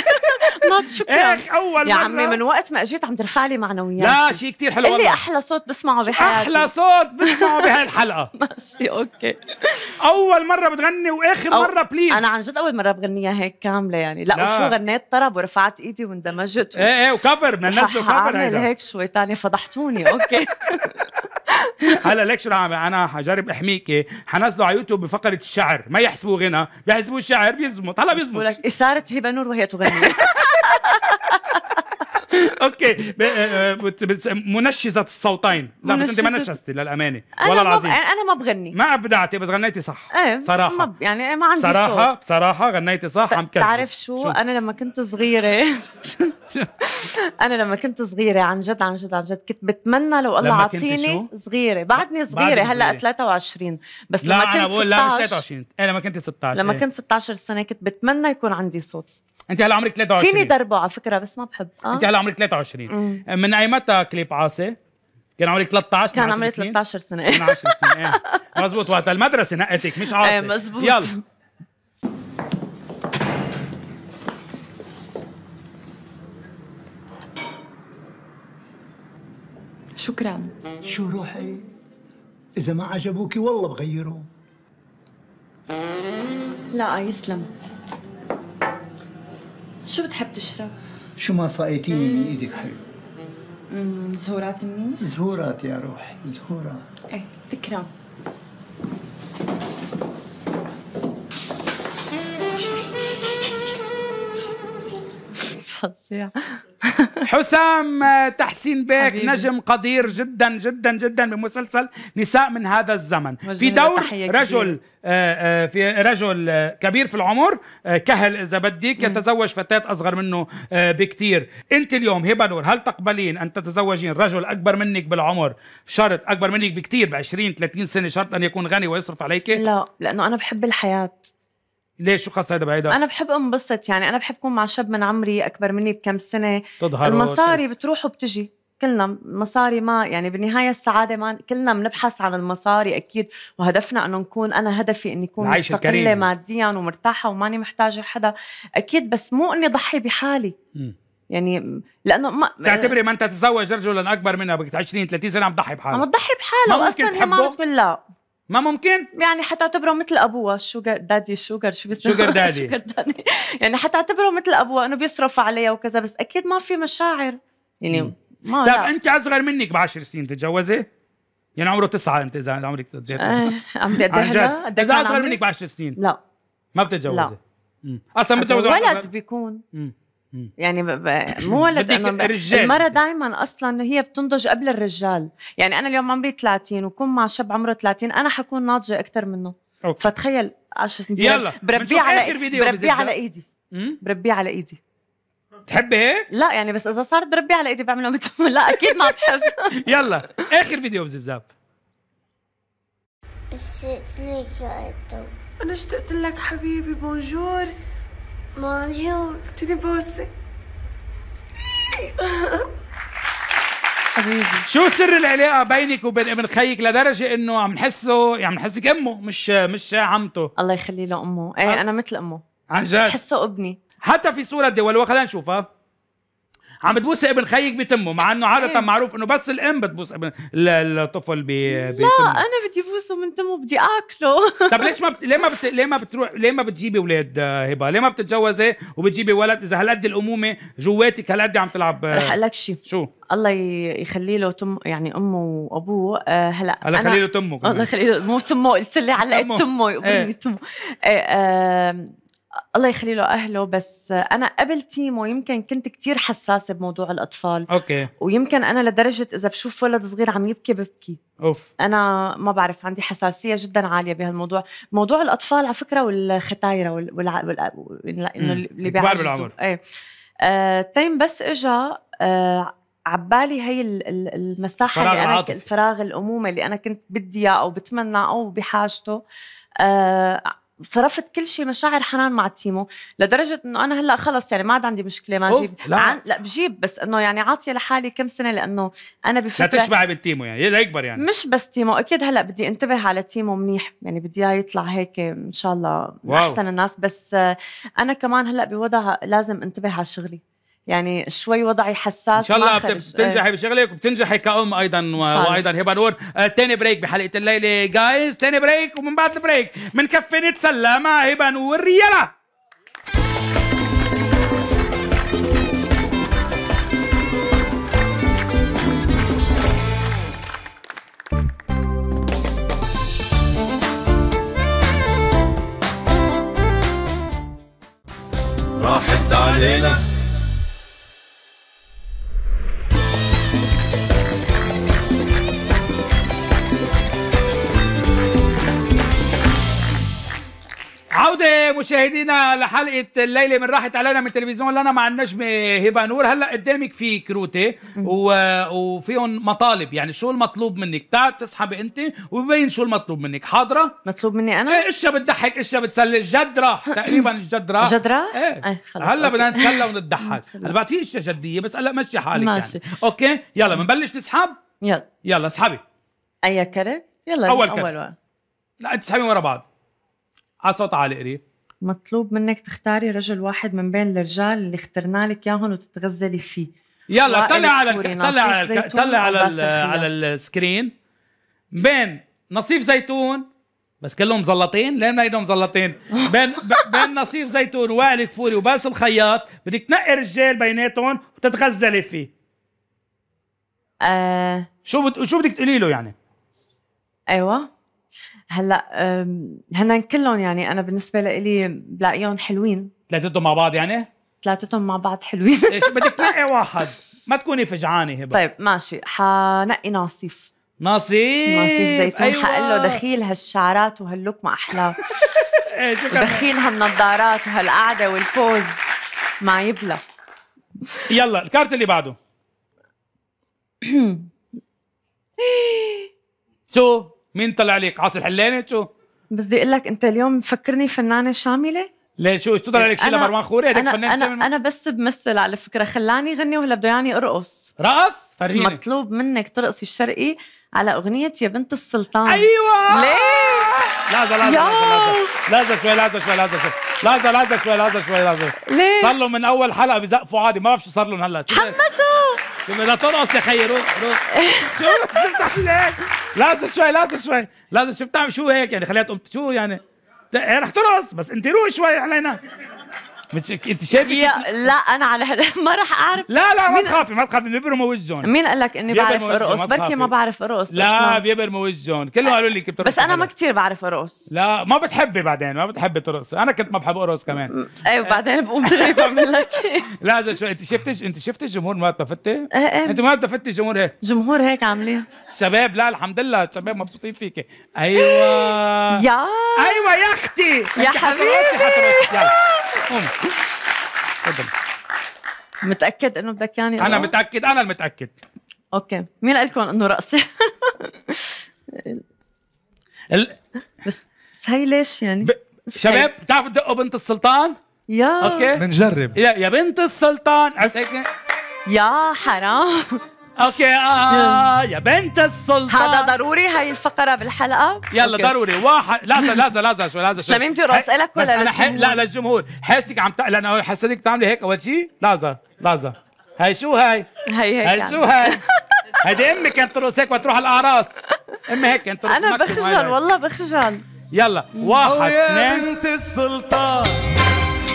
ناط شكرا اخ اول يا عمي من وقت ما اجيت عم ترفع لي معنويات لا شيء كثير حلو والله احلى صوت بسمعه بحياتي احلى صوت بسمعه بهاي الحلقه ماشي اوكي اول مره بتغني واخر أو مره بليز انا عن جد اول مره بغنيها هيك كامله يعني لا, لا. وشو غنيت طرب ورفعت ايدي واندمجت و... ايه ايه وكفر بدنا ننزله كفر هيك شوي ثاني فضحتوني اوكي هلا ليك شو عم انا حجرب احميك حنزله على يوتيوب بفقره الشعر ما يحسبوه غنى بيحسبوه الشعر بيزمط هلا بيزمط لك اثاره هبه نور وهي تغني اوكي آه، آه، منشزه الصوتين لا بس انت ما نشزتي للامانه والله العظيم انا ما بغني ما ابدعتي بس غنيتي صح ايه صراحه يعني ما عندي صراحه صوت. بصراحه غنيتي صح عم كذب بتعرف شو, شو انا لما كنت صغيره انا لما كنت صغيره عن جد عن جد عن جد كنت بتمنى لو الله عطيني صغيره بعدني صغيره هلا 23 بس لما كنت 16 لا انا بقول لا مش 23 انا إيه، لما كنت 16 لما كنت 16 سنه كنت بتمنى يكون عندي صوت انت هلا عمرك 23 فيني ضربه على فكره بس ما بحب آه؟ انت هلا عمرك 23 من اي متى كليب عاصي؟ كان عمرك 13 كان عمري 13 سنه 12 سنه سنين إيه. مزبوط وقت المدرسه نقتك مش عاصي ايه مزبوط يلا شكرا شو روحي اذا ما عجبوكي والله بغيره لا آه، يسلم شو بتحب تشرب؟ شو ما سقيتيني من ايدك حلو مم. زهورات منيح؟ زهورات يا روحي زهورات ايه فكرة فظيع حسام تحسين بيك حبيبي. نجم قدير جدا جدا جدا بمسلسل نساء من هذا الزمن في دور رجل آه، آه، في رجل آه، كبير في العمر كهل اذا بدك يتزوج فتاه اصغر منه بكثير انت اليوم هبه نور هل تقبلين ان تتزوجين رجل اكبر منك بالعمر شرط اكبر منك بكثير ب 20 30 سنه شرط ان يكون غني ويصرف عليك لا لانه انا بحب الحياه ليش شو خاص هيدا بهيدا؟ انا بحب انبسط يعني انا بحب كون مع شاب من عمري اكبر مني بكم سنه تظهر المصاري بتروح وبتجي كلنا مصاري ما يعني بالنهاية السعادة ما كلنا بنبحث عن المصاري أكيد وهدفنا أنه نكون أنا هدفي أني أكون مستقلة ماديا ومرتاحة وماني محتاجة حدا أكيد بس مو أني ضحي بحالي يعني لانه ما تعتبري ما انت تتزوج رجلا اكبر منها بدك 20 30 سنه عم تضحي بحالها عم تضحي بحالها واصلا هي ما بتقول لا ما ممكن يعني حتعتبره مثل ابوها شوجر دادي شوجر شو بيسموه شوجر دادي شوجر دادي يعني حتعتبره مثل ابوها انه بيصرف عليها وكذا بس اكيد ما في مشاعر يعني م. ما طيب، لا. انت اصغر منك ب 10 سنين تتجوزي؟ يعني عمره تسعة انت اذا عمرك قد ايه عمري قد ايه اذا اصغر منك ب 10 سنين لا ما بتتجوزي لا اصلا بتجوزي ولد بيكون مم. يعني مو ولد انه المراه دائما اصلا هي بتنضج قبل الرجال يعني انا اليوم عمري 30 وكون مع شاب عمره 30 انا حكون ناضجه اكثر منه أوكي. فتخيل 10 سنين يلا بربيه على بربيه على ايدي بربيه على ايدي بتحبي هيك؟ لا يعني بس اذا صارت بربيه على ايدي بعملها لا اكيد ما بحب يلا اخر فيديو بزبزاب اشتقت لك يا انا اشتقت لك حبيبي بونجور es beau aussi. حبيبي شو سر العلاقه بينك وبين ابن خيك لدرجه انه عم نحسه عم نحسك امه مش مش عمته الله يخلي له امه ايه انا مثل امه عن جد بحسه ابني حتى في صوره دول خلينا نشوفها عم تبوس ابن خيك بتمه مع انه عاده إيه. معروف انه بس الام بتبوس ابن الطفل ب لا انا بدي بوسه من تمه بدي اكله طب ليش ما بت... ليه ما بت... ليه ما بتروح ليه ما بتجيبي اولاد آه، هبه ليه ما بتتجوزي وبتجيبي ولد اذا هالقد الامومه جواتك هالقد عم تلعب آه، رح اقول لك شيء شو الله يخلي له تم يعني امه وابوه آه هلا الله يخلي له تمه الله يخلي له مو تمه قلت لي علقت تمه تمه, إيه. تمه. ايه. تمه. الله يخلي له اهله بس انا قبل تيمو يمكن كنت كتير حساسه بموضوع الاطفال اوكي ويمكن انا لدرجه اذا بشوف ولد صغير عم يبكي ببكي اوف انا ما بعرف عندي حساسيه جدا عاليه بهالموضوع موضوع الاطفال على فكره والختايره وال... وال... وال... انه اللي بيعرف بالعمر ايه آه... تيم بس اجى آه... عبالي هي المساحه اللي انا العاطفي. الفراغ الامومه اللي انا كنت بدي اياه او بتمنى او بحاجته آه صرفت كل شيء مشاعر حنان مع تيمو لدرجه انه انا هلا خلص يعني ما عاد عندي مشكله ما اجيب لا. عن... لا بجيب بس انه يعني عاطيه لحالي كم سنه لانه انا بفكر لا تشبعي بالتيمو يعني يكبر يعني مش بس تيمو اكيد هلا بدي انتبه على تيمو منيح يعني بدي اياه يطلع هيك ان شاء الله واو. احسن الناس بس انا كمان هلا بوضع لازم انتبه على شغلي يعني شوي وضعي حساس ان شاء الله بتنجحي إيه. بشغلك وبتنجحي كأم ايضا وايضا هبه نور آه، تاني بريك بحلقه الليله جايز تاني بريك ومن بعد البريك بنكفي نتسلى مع هبه نور يلا راحت علينا عودة مشاهدينا لحلقة الليلة من راحت علينا من تلفزيون لنا مع النجمة هبة نور هلا قدامك في كروتة و... وفيهم مطالب يعني شو المطلوب منك تعال تسحبي انت وببين شو المطلوب منك حاضرة مطلوب مني انا ايه اشياء بتضحك اشياء بتسلي الجد راح تقريبا الجد راح جد راح ايه أي خلص هلا بدنا نتسلى ونتضحك هلا بعد في اشياء جدية بس هلا مشي حالك يعني. ماشي. يعني اوكي يلا بنبلش تسحب يلا يلا اسحبي اي كرت يلا اول كرت اول لا انت تسحبي ورا بعض على صوت عالي مطلوب منك تختاري رجل واحد من بين الرجال اللي اخترنا لك اياهم وتتغزلي فيه يلا طلع على الك... طلع على طلع على ال... على السكرين بين نصيف زيتون بس كلهم مزلطين ليه ما ايدهم مزلطين بين بين نصيف زيتون وائل كفوري وباس الخياط بدك تنقي رجال بيناتهم وتتغزلي فيه آه شو بت... شو بدك تقولي له يعني ايوه هلا هن كلهم يعني انا بالنسبه لإلي بلاقيهم حلوين ثلاثتهم مع بعض يعني؟ ثلاثتهم مع بعض حلوين ايش بدك تنقي واحد ما تكوني فجعانه هبه طيب ماشي حنقي ناصيف ناصيف ناصيف زيتون أيوة. حقول له دخيل هالشعرات وهاللوك ما احلاه إيه، دخيل هالنظارات وهالقعده والفوز ما يبلى يلا الكارت اللي بعده سو مين طلع عليك عاصي الحلاني شو بس بدي اقول لك انت اليوم مفكرني فنانه شامله ليه شو شو طلع عليك شيء لمروان خوري هيك فنان أنا, شامل انا بس بمثل على فكره خلاني غني وهلا بده ياني ارقص رقص فريني مطلوب منك ترقصي الشرقي على اغنيه يا بنت السلطان ايوه ليه؟ لحظة لحظة لحظة شوي لحظة شوي لحظة شوي لحظة لحظة شوي لحظة شوي لحظة ليه؟ صار لهم من أول حلقة بزقفوا عادي ما بعرف شو صار لهم هلا تحمسوا لا ترقص يا خيي روح روح شو شو بتعمل لحظة شوي لحظة شوي لحظة شو بتعمل شو هيك يعني خليها تقوم شو يعني رح ترقص بس انت روح شوي علينا مش انت شايفه يا لا انا على ما راح اعرف لا لا ما تخافي ما تخافي بيبرموا وجهن مين قال لك اني بعرف ارقص بركي ما بعرف ارقص لا بيبرموا وجهن كلهم قالوا لي بترقصي بس انا ما كثير بعرف ارقص لا ما بتحبي بعدين ما بتحبي ترقصي انا كنت ما بحب ارقص كمان اي أيوة، أه، بعدين بقوم دغري بعمل لك لا شو انت شفتي انت شفتي الجمهور ما تفتي؟ ايه ايه انت ما تفتي الجمهور هيك الجمهور هيك عاملين الشباب لا الحمد لله الشباب مبسوطين فيك ايوه يا ايوه يا اختي يا حبيبي حترقصي حترقصي قوم تفضل متأكد انه بدك يعني انا متأكد انا المتأكد اوكي مين قال لكم انه رقصة؟ ال... بس بس هي ليش يعني؟ ب... شباب بتعرفوا تدقوا بنت السلطان؟ يا اوكي بنجرب يا, يا بنت السلطان يا حرام اوكي آه،, آه،, آه،, آه يا بنت السلطان هذا ضروري هاي الفقره بالحلقه يلا ضروري واحد لحظه لحظه لحظه شو لازم شو تميم لك ولا أنا لا للجمهور حاسك عم لانه حسيتك تعملي هيك اول شيء لحظه لحظه هاي شو هاي هاي هيك هاي يعني. شو هاي هيدي امي كانت ترقص هيك وتروح على الاعراس امي هيك كانت ترقص انا بخجل والله بخجل يلا واحد اثنين بنت السلطان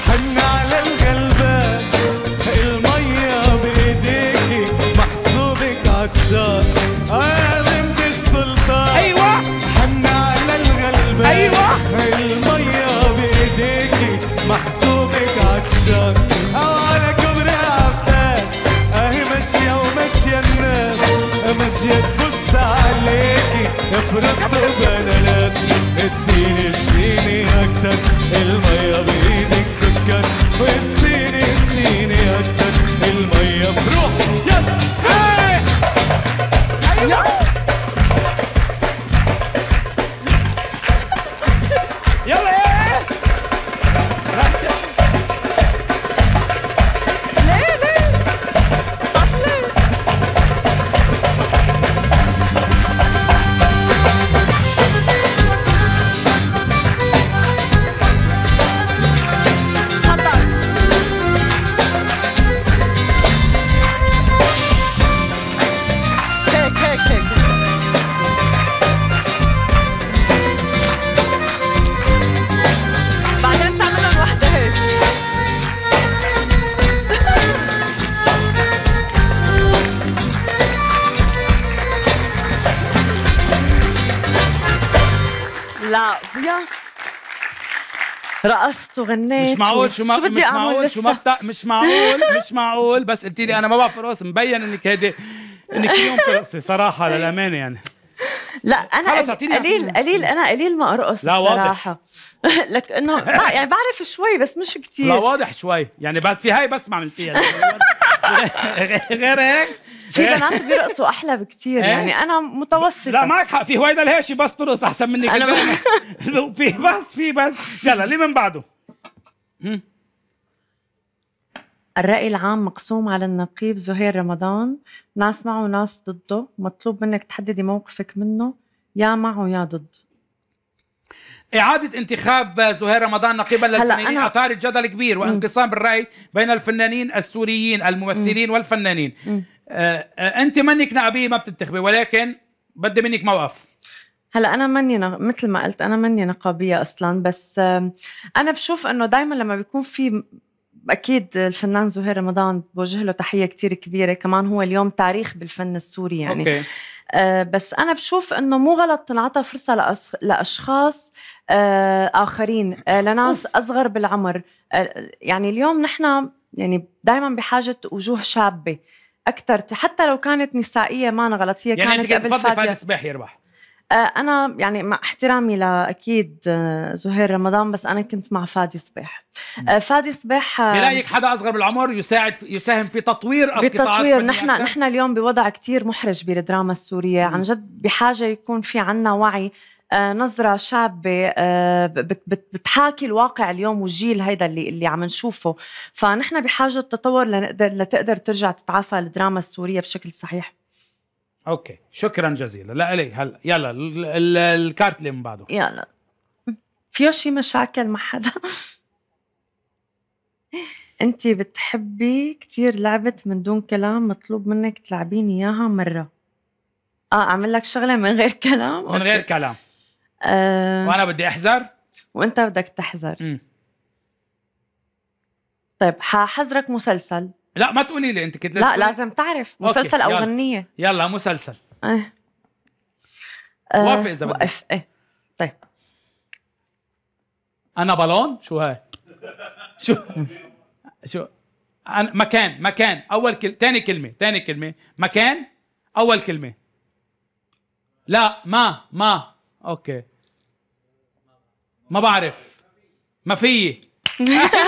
حن على العطشان انا من السلطان ايوه حن على الغلبان ايوه الميه بايديكي محسوبك عطشان او على كبر عباس اهي ماشيه وماشيه الناس ماشيه تبص عليكي افرط وانا ناس اديني السيني اكتر الميه بايدك سكر والسيني سيني رحت وغنيت مش معقول شو ما شو بدي مش معقول شو ما بتع... مش معقول مش معقول بس قلتي لي انا ما بعرف ارقص مبين انك هيدي انك كل يوم ترقصي صراحه للامانه يعني لا انا قليل قليل, انا قليل ما ارقص لا صراحة لك انه يعني بعرف شوي بس مش كتير لا واضح شوي يعني بس في هاي بس ما عملتيها يعني غير هيك في بنات بيرقصوا احلى بكتير إيه؟ يعني انا متوسطه لا معك حق في هويدا الهاشي بس ترقص احسن مني منك في بس في بس يلا اللي من بعده الرأي العام مقسوم على النقيب زهير رمضان ناس معه وناس ضده مطلوب منك تحددي موقفك منه يا معه يا ضد إعادة انتخاب زهير رمضان نقيبا للفنانين أنا... أثارت جدل كبير وانقسام بالرأي بين الفنانين السوريين الممثلين م. والفنانين م. آه، آه، أنت منك نقبية ما بتنتخبي ولكن بدي منك موقف هلا انا ماني نغ... مثل ما قلت انا ماني نقابيه اصلا بس انا بشوف انه دائما لما بيكون في اكيد الفنان زهير رمضان بوجه له تحيه كثير كبيره كمان هو اليوم تاريخ بالفن السوري يعني أوكي. آه، بس انا بشوف انه مو غلط تنعطى فرصه لاشخاص آه، اخرين آه، لناس اصغر بالعمر يعني اليوم نحن يعني دائما بحاجه وجوه شابه اكثر حتى لو كانت نسائيه ما غلط هي يعني كانت قبل فاديه يعني فادي صباح يربح آه، انا يعني مع احترامي لاكيد آه، زهير رمضان بس انا كنت مع فادي صباح آه، فادي صباح برايك حدا اصغر بالعمر يساعد يساهم في تطوير بتطوير نحن نحن اليوم بوضع كثير محرج بالدراما السوريه عن جد بحاجه يكون في عنا وعي نظرة شابة بتحاكي الواقع اليوم والجيل هيدا اللي اللي عم نشوفه فنحن بحاجة تطور لنقدر لتقدر ترجع تتعافى الدراما السورية بشكل صحيح اوكي شكرا جزيلا لا علي هلا يلا الكارت اللي من بعده يلا فيه شي مشاكل مع حدا انت بتحبي كتير لعبة من دون كلام مطلوب منك تلعبيني اياها مرة اه اعمل لك شغلة من غير كلام من غير كلام آه وانا بدي احذر وانت بدك تحذر طيب ححذرك مسلسل لا ما تقولي لي انت كنت لا لازم تعرف مسلسل او غنيه يلا مسلسل ايه وافق آه، اذا بدك وقف ايه طيب انا بالون شو هاي شو شو أنا مكان مكان اول كل ثاني كلمه ثاني كلمه مكان اول كلمه لا ما ما اوكي ما بعرف ما فيي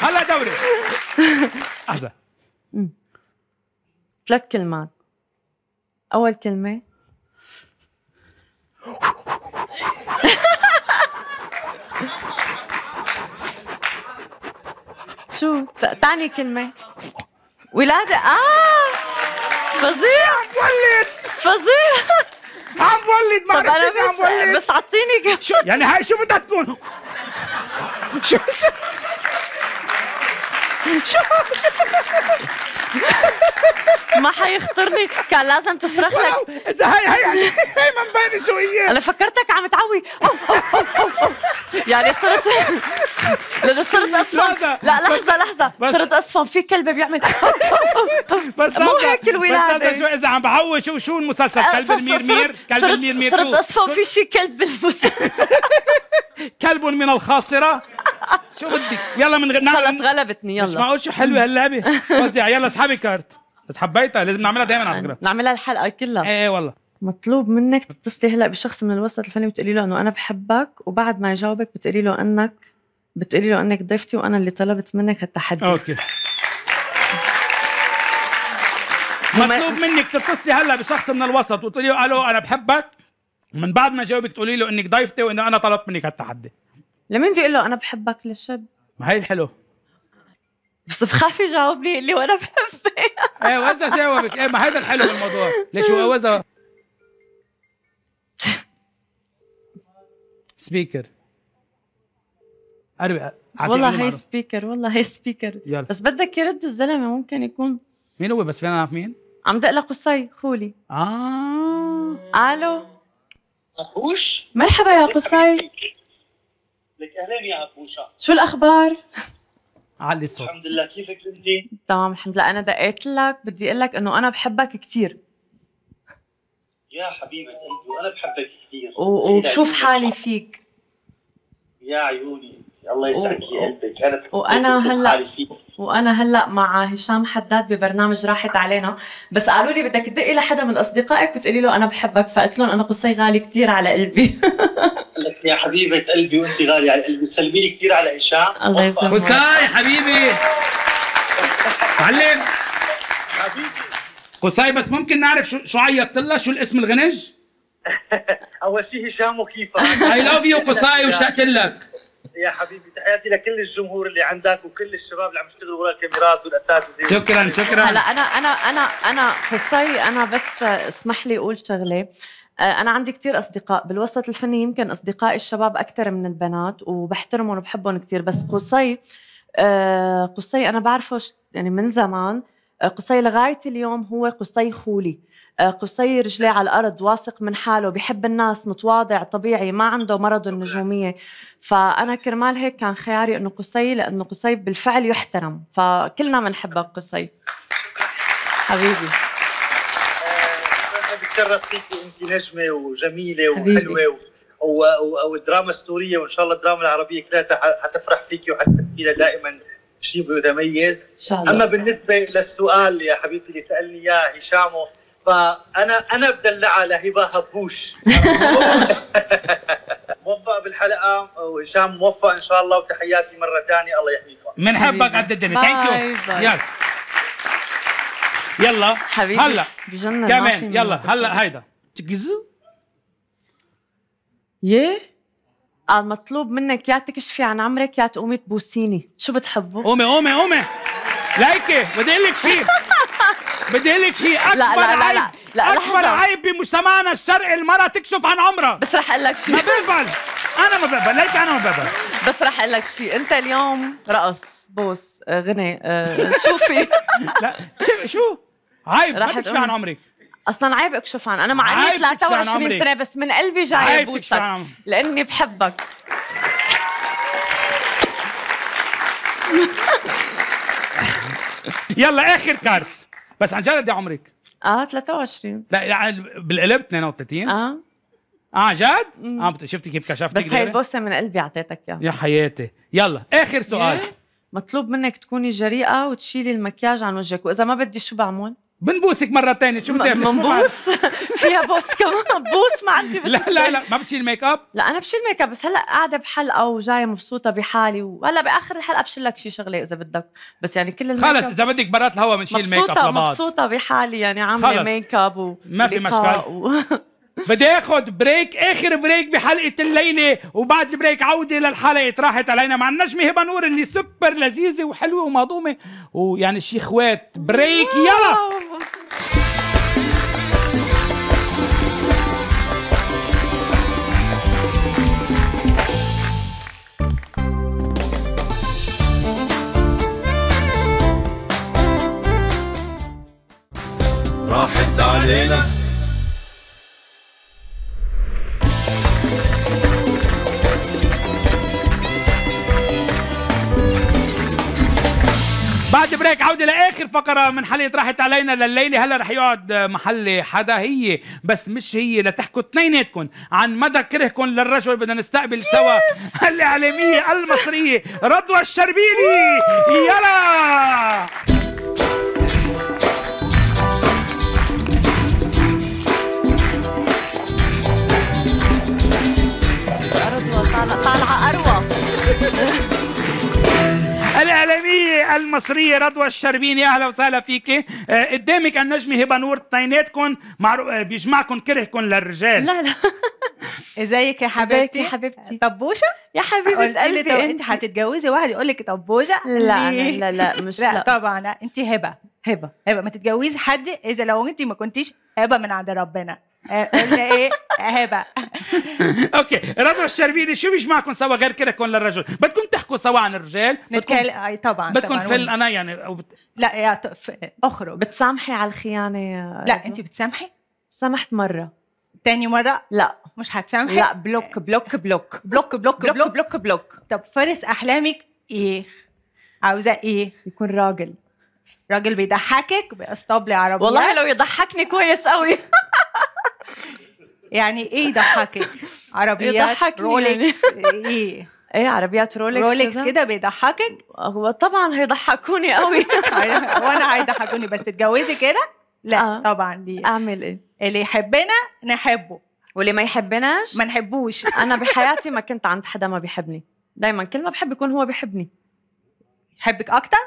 هلا دوري لحظه ثلاث كلمات اول كلمه شو ثاني كلمه ولاده اه فظيع عم ولد فظيع عم ولد ما انا بس عم ولد بس اعطيني شو يعني هاي شو بدها تكون شو شو ما حيخطرني كان لازم تصرخ لك اذا هي هي هي ما مباني شوية انا فكرتك عم تعوي يعني صرت لانه صرت اصفن لا لحظه لحظه صرت اصفن في كلب بيعمل بس مو هيك الولاده بس اذا عم بعوي شو شو المسلسل كلب المير مير كلب المير مير صرت اصفن في شي كلب بالمسلسل كلب من الخاصره شو بدك يلا من غير خلص غلبتني يلا مش معقول شو حلوه هاللعبه فظيعه يلا اسحبي كارت بس حبيتها لازم نعملها دائما على فكره نعملها الحلقه كلها ايه والله مطلوب منك تتصلي هلا بشخص من الوسط الفني وتقولي له انه انا بحبك وبعد ما يجاوبك بتقولي له انك بتقولي له انك ضيفتي وانا اللي طلبت منك هالتحدي اوكي مطلوب منك تتصلي هلا بشخص من الوسط وتقولي له الو انا بحبك من بعد ما جاوبك تقولي له انك ضيفتي وانه انا طلبت منك هالتحدي لما بدي اقول له انا بحبك لشب ما هي الحلو بس بخاف يجاوبني اللي وانا بحبك ايه وزا جاوبك ايه ما هذا الحلو بالموضوع ليش هو وزا سبيكر قرب والله هي سبيكر والله هي سبيكر يلا. بس بدك يرد الزلمه ممكن يكون مين هو بس فينا نعرف مين؟ عم دق قصي خولي اه الو مرحبا يا قصي لك اهلين يا هبوشه شو الاخبار؟ علي الصوت الحمد لله كيفك انت؟ تمام الحمد لله انا دقيت لك بدي اقول لك انه انا بحبك كثير يا حبيبه قلبي وانا بحبك كثير وبشوف حالي فيك يا عيوني الله يسعدك يا قلبك انا وانا هلا وانا هلا مع هشام حداد ببرنامج راحت علينا بس قالوا لي بدك تدقي لحدا من اصدقائك وتقولي له انا بحبك فقلت لهم انا قصي غالي كثير على قلبي يا حبيبه قلبي وانت غالي على قلبي سلمي لي كثير على هشام الله يسلمك قصي حبيبي معلم حبيبي قصي بس ممكن نعرف شو شو عيطت لها شو الاسم الغنج؟ اول شيء هشام وكيفك اي لاف يو قصاي واشتقت لك يا حبيبي تحياتي لكل الجمهور اللي عندك وكل الشباب اللي عم يشتغلوا ورا الكاميرات والاساتذه شكرا شكرا هلا انا انا انا انا قصي انا بس اسمح لي اقول شغله آه، أنا عندي كثير أصدقاء بالوسط الفني يمكن أصدقائي الشباب أكثر من البنات وبحترمهم وبحبهم كثير بس قصي آه، قصي أنا بعرفه يعني من زمان آه، قصي لغاية اليوم هو قصي خولي آه، قصير رجليه على الارض واثق من حاله بحب الناس متواضع طبيعي ما عنده مرض النجوميه فانا كرمال هيك كان خياري انه قصي لانه قصي بالفعل يحترم فكلنا بنحبك قصي حبيبي بتشرف فيكي انت نجمه وجميله وحلوه و... و... و... والدراما السوريه وان شاء الله الدراما العربيه كلها حتفرح فيكي وحتبكي دائما شيء متميز ان شاء الله اما بالنسبه للسؤال يا حبيبتي اللي سالني اياه هشامه فانا انا بدلعها لهبه هبوش موفق بالحلقه وهشام موفق ان شاء الله وتحياتي مره ثانيه الله يحميكم من حبك عبد الدنيا ثانك يو يلا حبيبي هلا بجنن كمان يلا هلا هيدا تكزو ياه آه، المطلوب منك يا تكشفي عن عمرك يا تقومي تبوسيني شو بتحبوا قومي قومي قومي ليكي بدي اقول لك شيء بدي لك شيء اكبر لا لا لا لا لا اكبر عيب بمجتمعنا الشرقي المرأة تكشف عن عمرها بس رح اقول لك شيء ما بقبل انا ما بقبل ليك انا ما بقبل بس رح اقول لك شيء انت اليوم رقص بوس آه، غني آه، شوفي لا شو شو عيب رح تكشف عن عمرك اصلا عيب اكشف عن انا مع اني 23 سنه بس من قلبي جاي بوسك لاني بحبك يلا اخر كارت بس عن جد قد عمرك؟ اه 23 لا, بالقلب 32 اه اه عن جد؟ اه شفتي كيف كشفتي بس هي البوسه من قلبي اعطيتك اياها يا حياتي يلا اخر سؤال مطلوب منك تكوني جريئه وتشيلي المكياج عن وجهك واذا ما بدي شو بعمل؟ بنبوسك مرة ثانية شو بدي بنبوس فيها بوس كمان بوس ما عندي مشكلة لا لا لا ما بتشيل ميك اب؟ لا أنا بشيل ميك اب بس هلا قاعدة بحلقة وجاية مبسوطة بحالي وهلا بآخر الحلقة بشيل لك شي شغلة إذا بدك بس يعني كل الميك خلص إذا بدك برات الهوا بنشيل ميك اب مبسوطة مبسوطة بحالي يعني عاملة ميك اب و ما في مشكلة و... بدي اخد بريك اخر بريك بحلقه الليله وبعد البريك عوده للحلقه راحت علينا مع النجمه هبه نور اللي سوبر لذيذه وحلوه ومهضومه ويعني شي اخوات بريك يلا الفقرة من حلقة راحت علينا لليلة هلا رح يقعد محل حدا هي بس مش هي لتحكوا اثنيناتكم عن مدى كرهكم للرجل بدنا نستقبل سوا الإعلامية المصرية رضوى الشربيني يلا طالعة طالعة أروى الاعلاميه المصريه رضوى الشربيني اهلا وسهلا فيك آه، قدامك النجمه هبه نور اثنيناتكم معرو... آه، بيجمعكم كرهكم للرجال لا لا ازيك يا حبيبتي يا حبيبتي طبوشه يا حبيبه قلبي طب انت هتتجوزي واحد يقول لك طبوشه لا لا لا مش لا, لا. طبعا انت هبه هبه هبه ما تتجوزي حد اذا لو انت ما كنتيش هبه من عند ربنا آه، قلنا ايه آه، هبه اوكي رضوى الشربيني شو بيجمعكم معكم سوا غير كده كون للرجل بدكم تحكوا سوا عن الرجال بدكم نتكلم اي طبعا بدكم في انا يعني أو بت... لا يا تقف... اخرج بتسامحي على الخيانه يا لا انت بتسامحي سامحت مره تاني مره لا مش هتسامحي لا بلوك بلوك بلوك بلوك بلوك بلوك بلوك بلوك طب فارس احلامك ايه عاوزه ايه يكون راجل راجل بيضحكك بيقسطبلي عربية والله لو يضحكني كويس قوي يعني ايه يضحكك عربيات رولكس يعني. ايه ايه عربيات رولكس رولكس كده بيضحكك هو طبعا هيضحكوني قوي وانا هيضحكوني بس تتجوزي كده لا آه. طبعا دي اعمل ايه اللي يحبنا نحبه واللي ما يحبناش ما نحبوش انا بحياتي ما كنت عند حدا ما بيحبني دايما كل ما بحب يكون هو بيحبني يحبك اكتر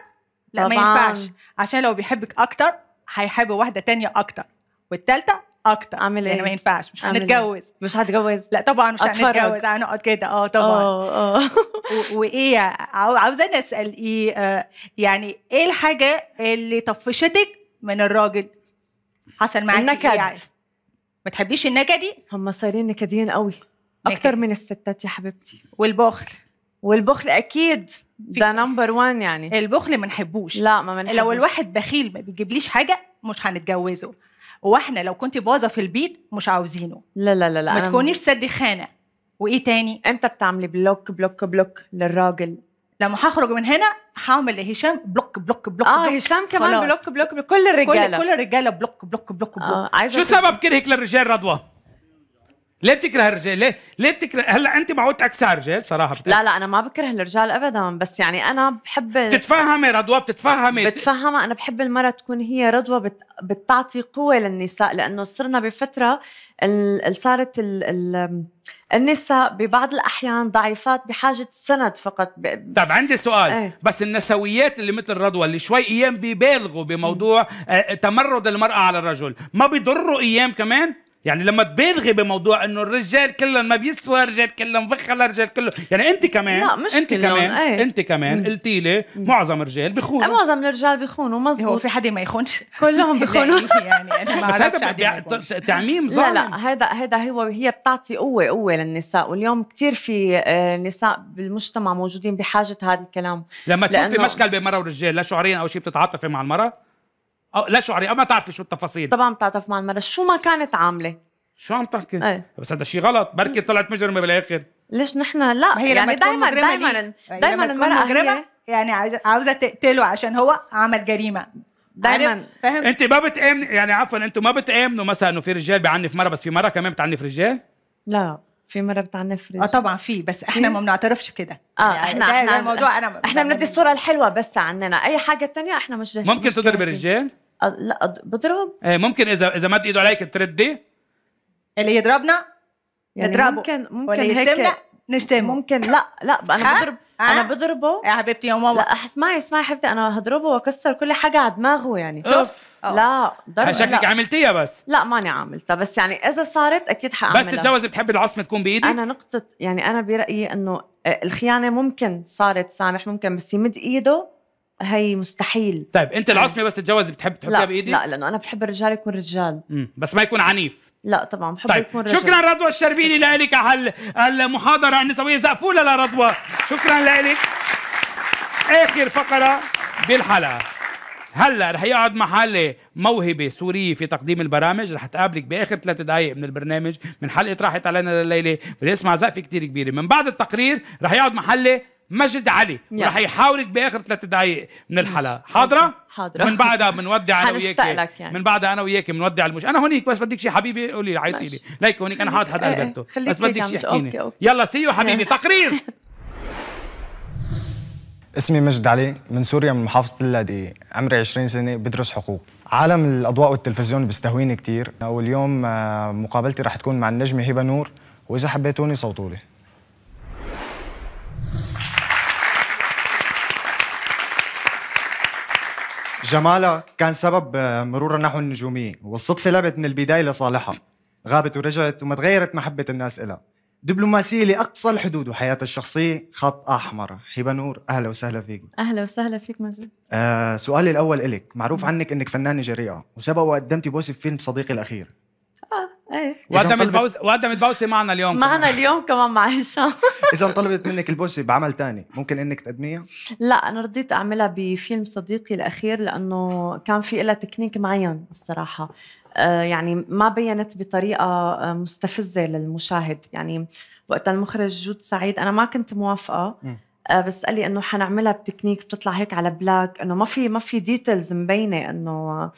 لا طبعاً. ما ينفعش عشان لو بيحبك اكتر هيحب واحده تانية اكتر والتالتة اكتر اعمل ايه؟ يعني ما ينفعش مش إيه؟ هنتجوز مش هتجوز لا طبعا مش أتفرج. هنتجوز هنقعد كده اه طبعا اه اه وايه عاوزه اسال ايه يعني ايه الحاجه اللي طفشتك من الراجل؟ حصل معاكي النكد إيه يعني؟ ما تحبيش النكدي؟ هم صايرين نكديين قوي اكتر من الستات يا حبيبتي والبخل والبخل اكيد ده نمبر 1 يعني البخل ما نحبوش لا ما بنحبوش لو الواحد بخيل ما بيجيبليش حاجه مش هنتجوزه واحنا لو كنت باظه في البيت مش عاوزينه لا لا لا لا ما تكونيش سد خانه وايه تاني امتى بتعملي بلوك بلوك بلوك للراجل لما هخرج من هنا هعمل لهشام بلوك بلوك بلوك اه هشام كمان بلوك بلوك بكل الرجاله كل, كل الرجاله بلوك بلوك بلوك بلوك آه. شو سبب كرهك للرجال رضوى ليه بتكره الرجال؟ ليه ليه بتكره هلا انت معودتك على الرجال صراحه بتكره. لا لا انا ما بكره الرجال ابدا بس يعني انا بحب بتتفهمي رضوى بتتفهمي بتفهمها انا بحب المرأة تكون هي رضوى بت... بتعطي قوة للنساء لانه صرنا بفترة ال... صارت ال... ال... النساء ببعض الاحيان ضعيفات بحاجه سند فقط ب... طب عندي سؤال ايه؟ بس النسويات اللي مثل رضوى اللي شوي ايام بيبالغوا بموضوع م. آه، تمرد المراه على الرجل ما بيضروا ايام كمان يعني لما تبالغي بموضوع انه الرجال كلهم ما بيسوى رجال كلهم فخ رجال كلهم يعني انت كمان لا مش انت كمان ايه. انت كمان قلتي لي معظم الرجال بيخونوا معظم الرجال بيخونوا مزبوط هو في حدا ما يخونش كلهم بيخونوا يعني،, يعني انا ما بس هذا تعميم ظالم لا لا هذا هذا هو هي بتعطي قوه قوه للنساء واليوم كثير في آه، نساء بالمجتمع موجودين بحاجه هذا الكلام لما تشوفي مشكل بين ورجال لا شعوريا او شيء بتتعاطفي مع المرأة لا شعري ما تعرفي شو التفاصيل طبعا بتعرف مع المرة شو ما كانت عامله شو عم تحكي؟ ايه. بس هذا شيء غلط بركي طلعت مجرمه بالاخر ليش نحن لا يعني هي يعني دائما دائما دائما المرأة يعني عاوزه تقتله عشان هو عمل جريمه دايما انت ما بتامن يعني عفوا انتوا ما بتامنوا مثلا انه في رجال بيعنف مره بس في مره كمان بتعنف رجال لا في مره بتعنف رجال اه طبعا في بس احنا ما بنعترفش كده اه يعني احنا احنا الموضوع انا احنا بندي الصوره الحلوه بس عننا اي حاجه تانية احنا مش ممكن تضرب رجال لا بضرب ايه ممكن اذا اذا مد ايده عليك تردي اللي يضربنا يعني نضربه ممكن ممكن هيك نشتمه ممكن لا لا انا بضرب أه؟ انا بضربه يا حبيبتي يا ماما لا اسمعي اسمعي حبيبتي انا هضربه واكسر كل حاجه على دماغه يعني شوف لا ضرب شكلك عملتيها بس لا ماني عاملتها بس يعني اذا صارت اكيد حاعملها بس تتجوزي بتحبي العصمه تكون بايدك انا نقطه يعني انا برايي انه آه، الخيانه ممكن صارت سامح ممكن بس يمد ايده هي مستحيل طيب انت يعني العصمه بس تتجوزي بتحب تحطيها بايدي؟ لا لانه انا بحب الرجال يكون رجال مم. بس ما يكون عنيف لا طبعا بحب طيب. يكون رجال شكرا رضوى الشربيني لك على المحاضره النسويه زقفوله لرضوى شكرا لك اخر فقره بالحلقه هلا رح يقعد محلي موهبه سوريه في تقديم البرامج رح تقابلك باخر ثلاث دقائق من البرنامج من حلقه راحت علينا لليله بدي اسمع زقفه كثير كبيره من بعد التقرير رح يقعد محلي مجد علي yeah. رح يحاورك باخر ثلاث دقائق من الحلقه حاضره حاضره من بعدها بنودع انا وياك يعني. من بعدها انا وياك بنودع المش انا هونيك بس بدك شي حبيبي قولي لي عيطي لي ليك هونيك انا حاط حد البرتو بس بدك شي احكيني يلا سيو حبيبي تقرير اسمي مجد علي من سوريا من محافظة اللاذقية عمري 20 سنة بدرس حقوق عالم الأضواء والتلفزيون بيستهويني كثير واليوم آه، مقابلتي رح تكون مع النجمة هبة نور وإذا حبيتوني صوتوا لي جمالها كان سبب آه، مرورها نحو النجومية والصدفة لعبت من البداية لصالحها غابت ورجعت وما تغيرت محبة الناس إلها دبلوماسية لأقصى الحدود وحياتها الشخصية خط أحمر حبا نور أهلا وسهلا فيك أهلا وسهلا فيك مجد آه سؤالي الأول إلك معروف عنك إنك فنانة جريئة وسبق وقدمتي بوسف فيلم صديقي الأخير ايه وقتها متبوسه وقتها البوسي معنا اليوم معنا اليوم كمان مع هشام اذا طلبت منك البوسه بعمل تاني ممكن انك تقدميها؟ لا انا رضيت اعملها بفيلم صديقي الاخير لانه كان في لها تكنيك معين الصراحه آه، يعني ما بينت بطريقه آه، مستفزه للمشاهد يعني وقت المخرج جود سعيد انا ما كنت موافقه آه بس قال لي انه حنعملها بتكنيك بتطلع هيك على بلاك انه ما في ما في ديتيلز مبينه انه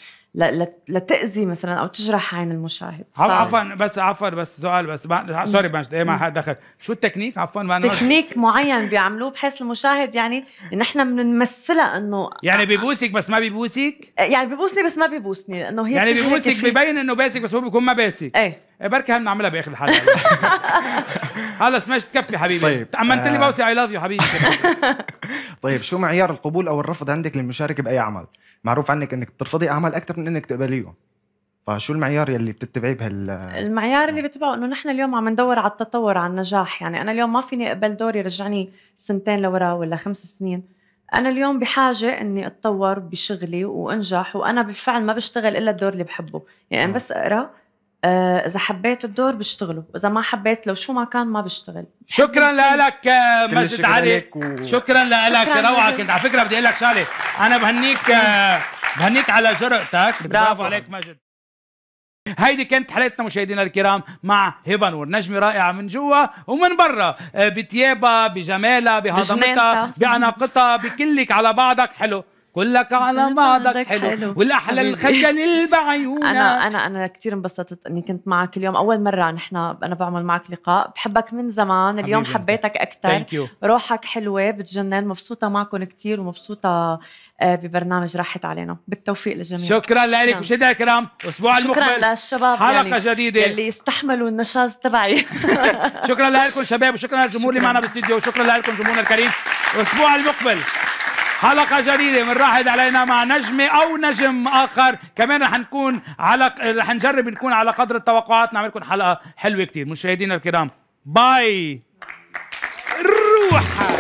لتاذي مثلا او تجرح عين المشاهد عفوا بس عفوا بس سؤال بس سوري ما إيه، ما حد دخل شو التكنيك عفوا ما تكنيك معين بيعملوه بحيث المشاهد يعني نحن بنمثلها انه يعني ببوسك بس ما ببوسك يعني ببوسني بس ما ببوسني لانه هي يعني ببوسك ببين انه باسك بس هو بيكون ما باسك ايه بركي هم نعملها باخر الحلقه خلص ماشي تكفي حبيبي طيب تأمنت لي آه. بوسي اي لاف يو حبيبي طيب شو معيار القبول او الرفض عندك للمشاركه باي عمل؟ معروف عنك انك بترفضي اعمال اكثر من انك تقبليهم فشو المعيار يلي بتتبعيه بهال المعيار اللي آه. بتبعه انه نحن اليوم عم ندور على التطور على النجاح يعني انا اليوم ما فيني اقبل دوري رجعني سنتين لورا ولا خمس سنين انا اليوم بحاجه اني اتطور بشغلي وانجح وانا بالفعل ما بشتغل الا الدور اللي بحبه يعني آه. بس اقرا آه، اذا حبيت الدور بشتغله واذا ما حبيت لو شو ما كان ما بشتغل شكرا يعني لك آه، مجد علي و... شكرا لك روعه كنت على فكره بدي اقول لك شغله انا بهنيك آه، بهنيك على جرأتك برافو عليك مجد هيدي كانت حلقتنا مشاهدينا الكرام مع هبه نور نجمه رائعه من جوا ومن برا بتيابها بجمالها بهضمتها بعناقتها بكلك على بعضك حلو كلك على بعضك حلو, حلو. والاحلى الخجل البعيون انا انا انا كثير انبسطت اني كنت معك اليوم اول مره نحن انا بعمل معك لقاء بحبك من زمان اليوم حبيتك اكثر روحك حلوه بتجنن مبسوطه معكم كثير ومبسوطه آه، ببرنامج راحت علينا بالتوفيق للجميع شكرا لك مشاهدينا الكرام الاسبوع المقبل شكرا للشباب حلقه يعني جديده اللي استحملوا النشاز تبعي شكرا لكم شباب وشكرا للجمهور اللي معنا بالاستديو وشكرا لكم جمهورنا الكريم الاسبوع المقبل حلقة جديدة بنراحب علينا مع نجمة أو نجم آخر كمان رح نكون على رح نجرب نكون على قدر التوقعات نعمل لكم حلقة حلوة كتير مشاهدينا الكرام باي روحك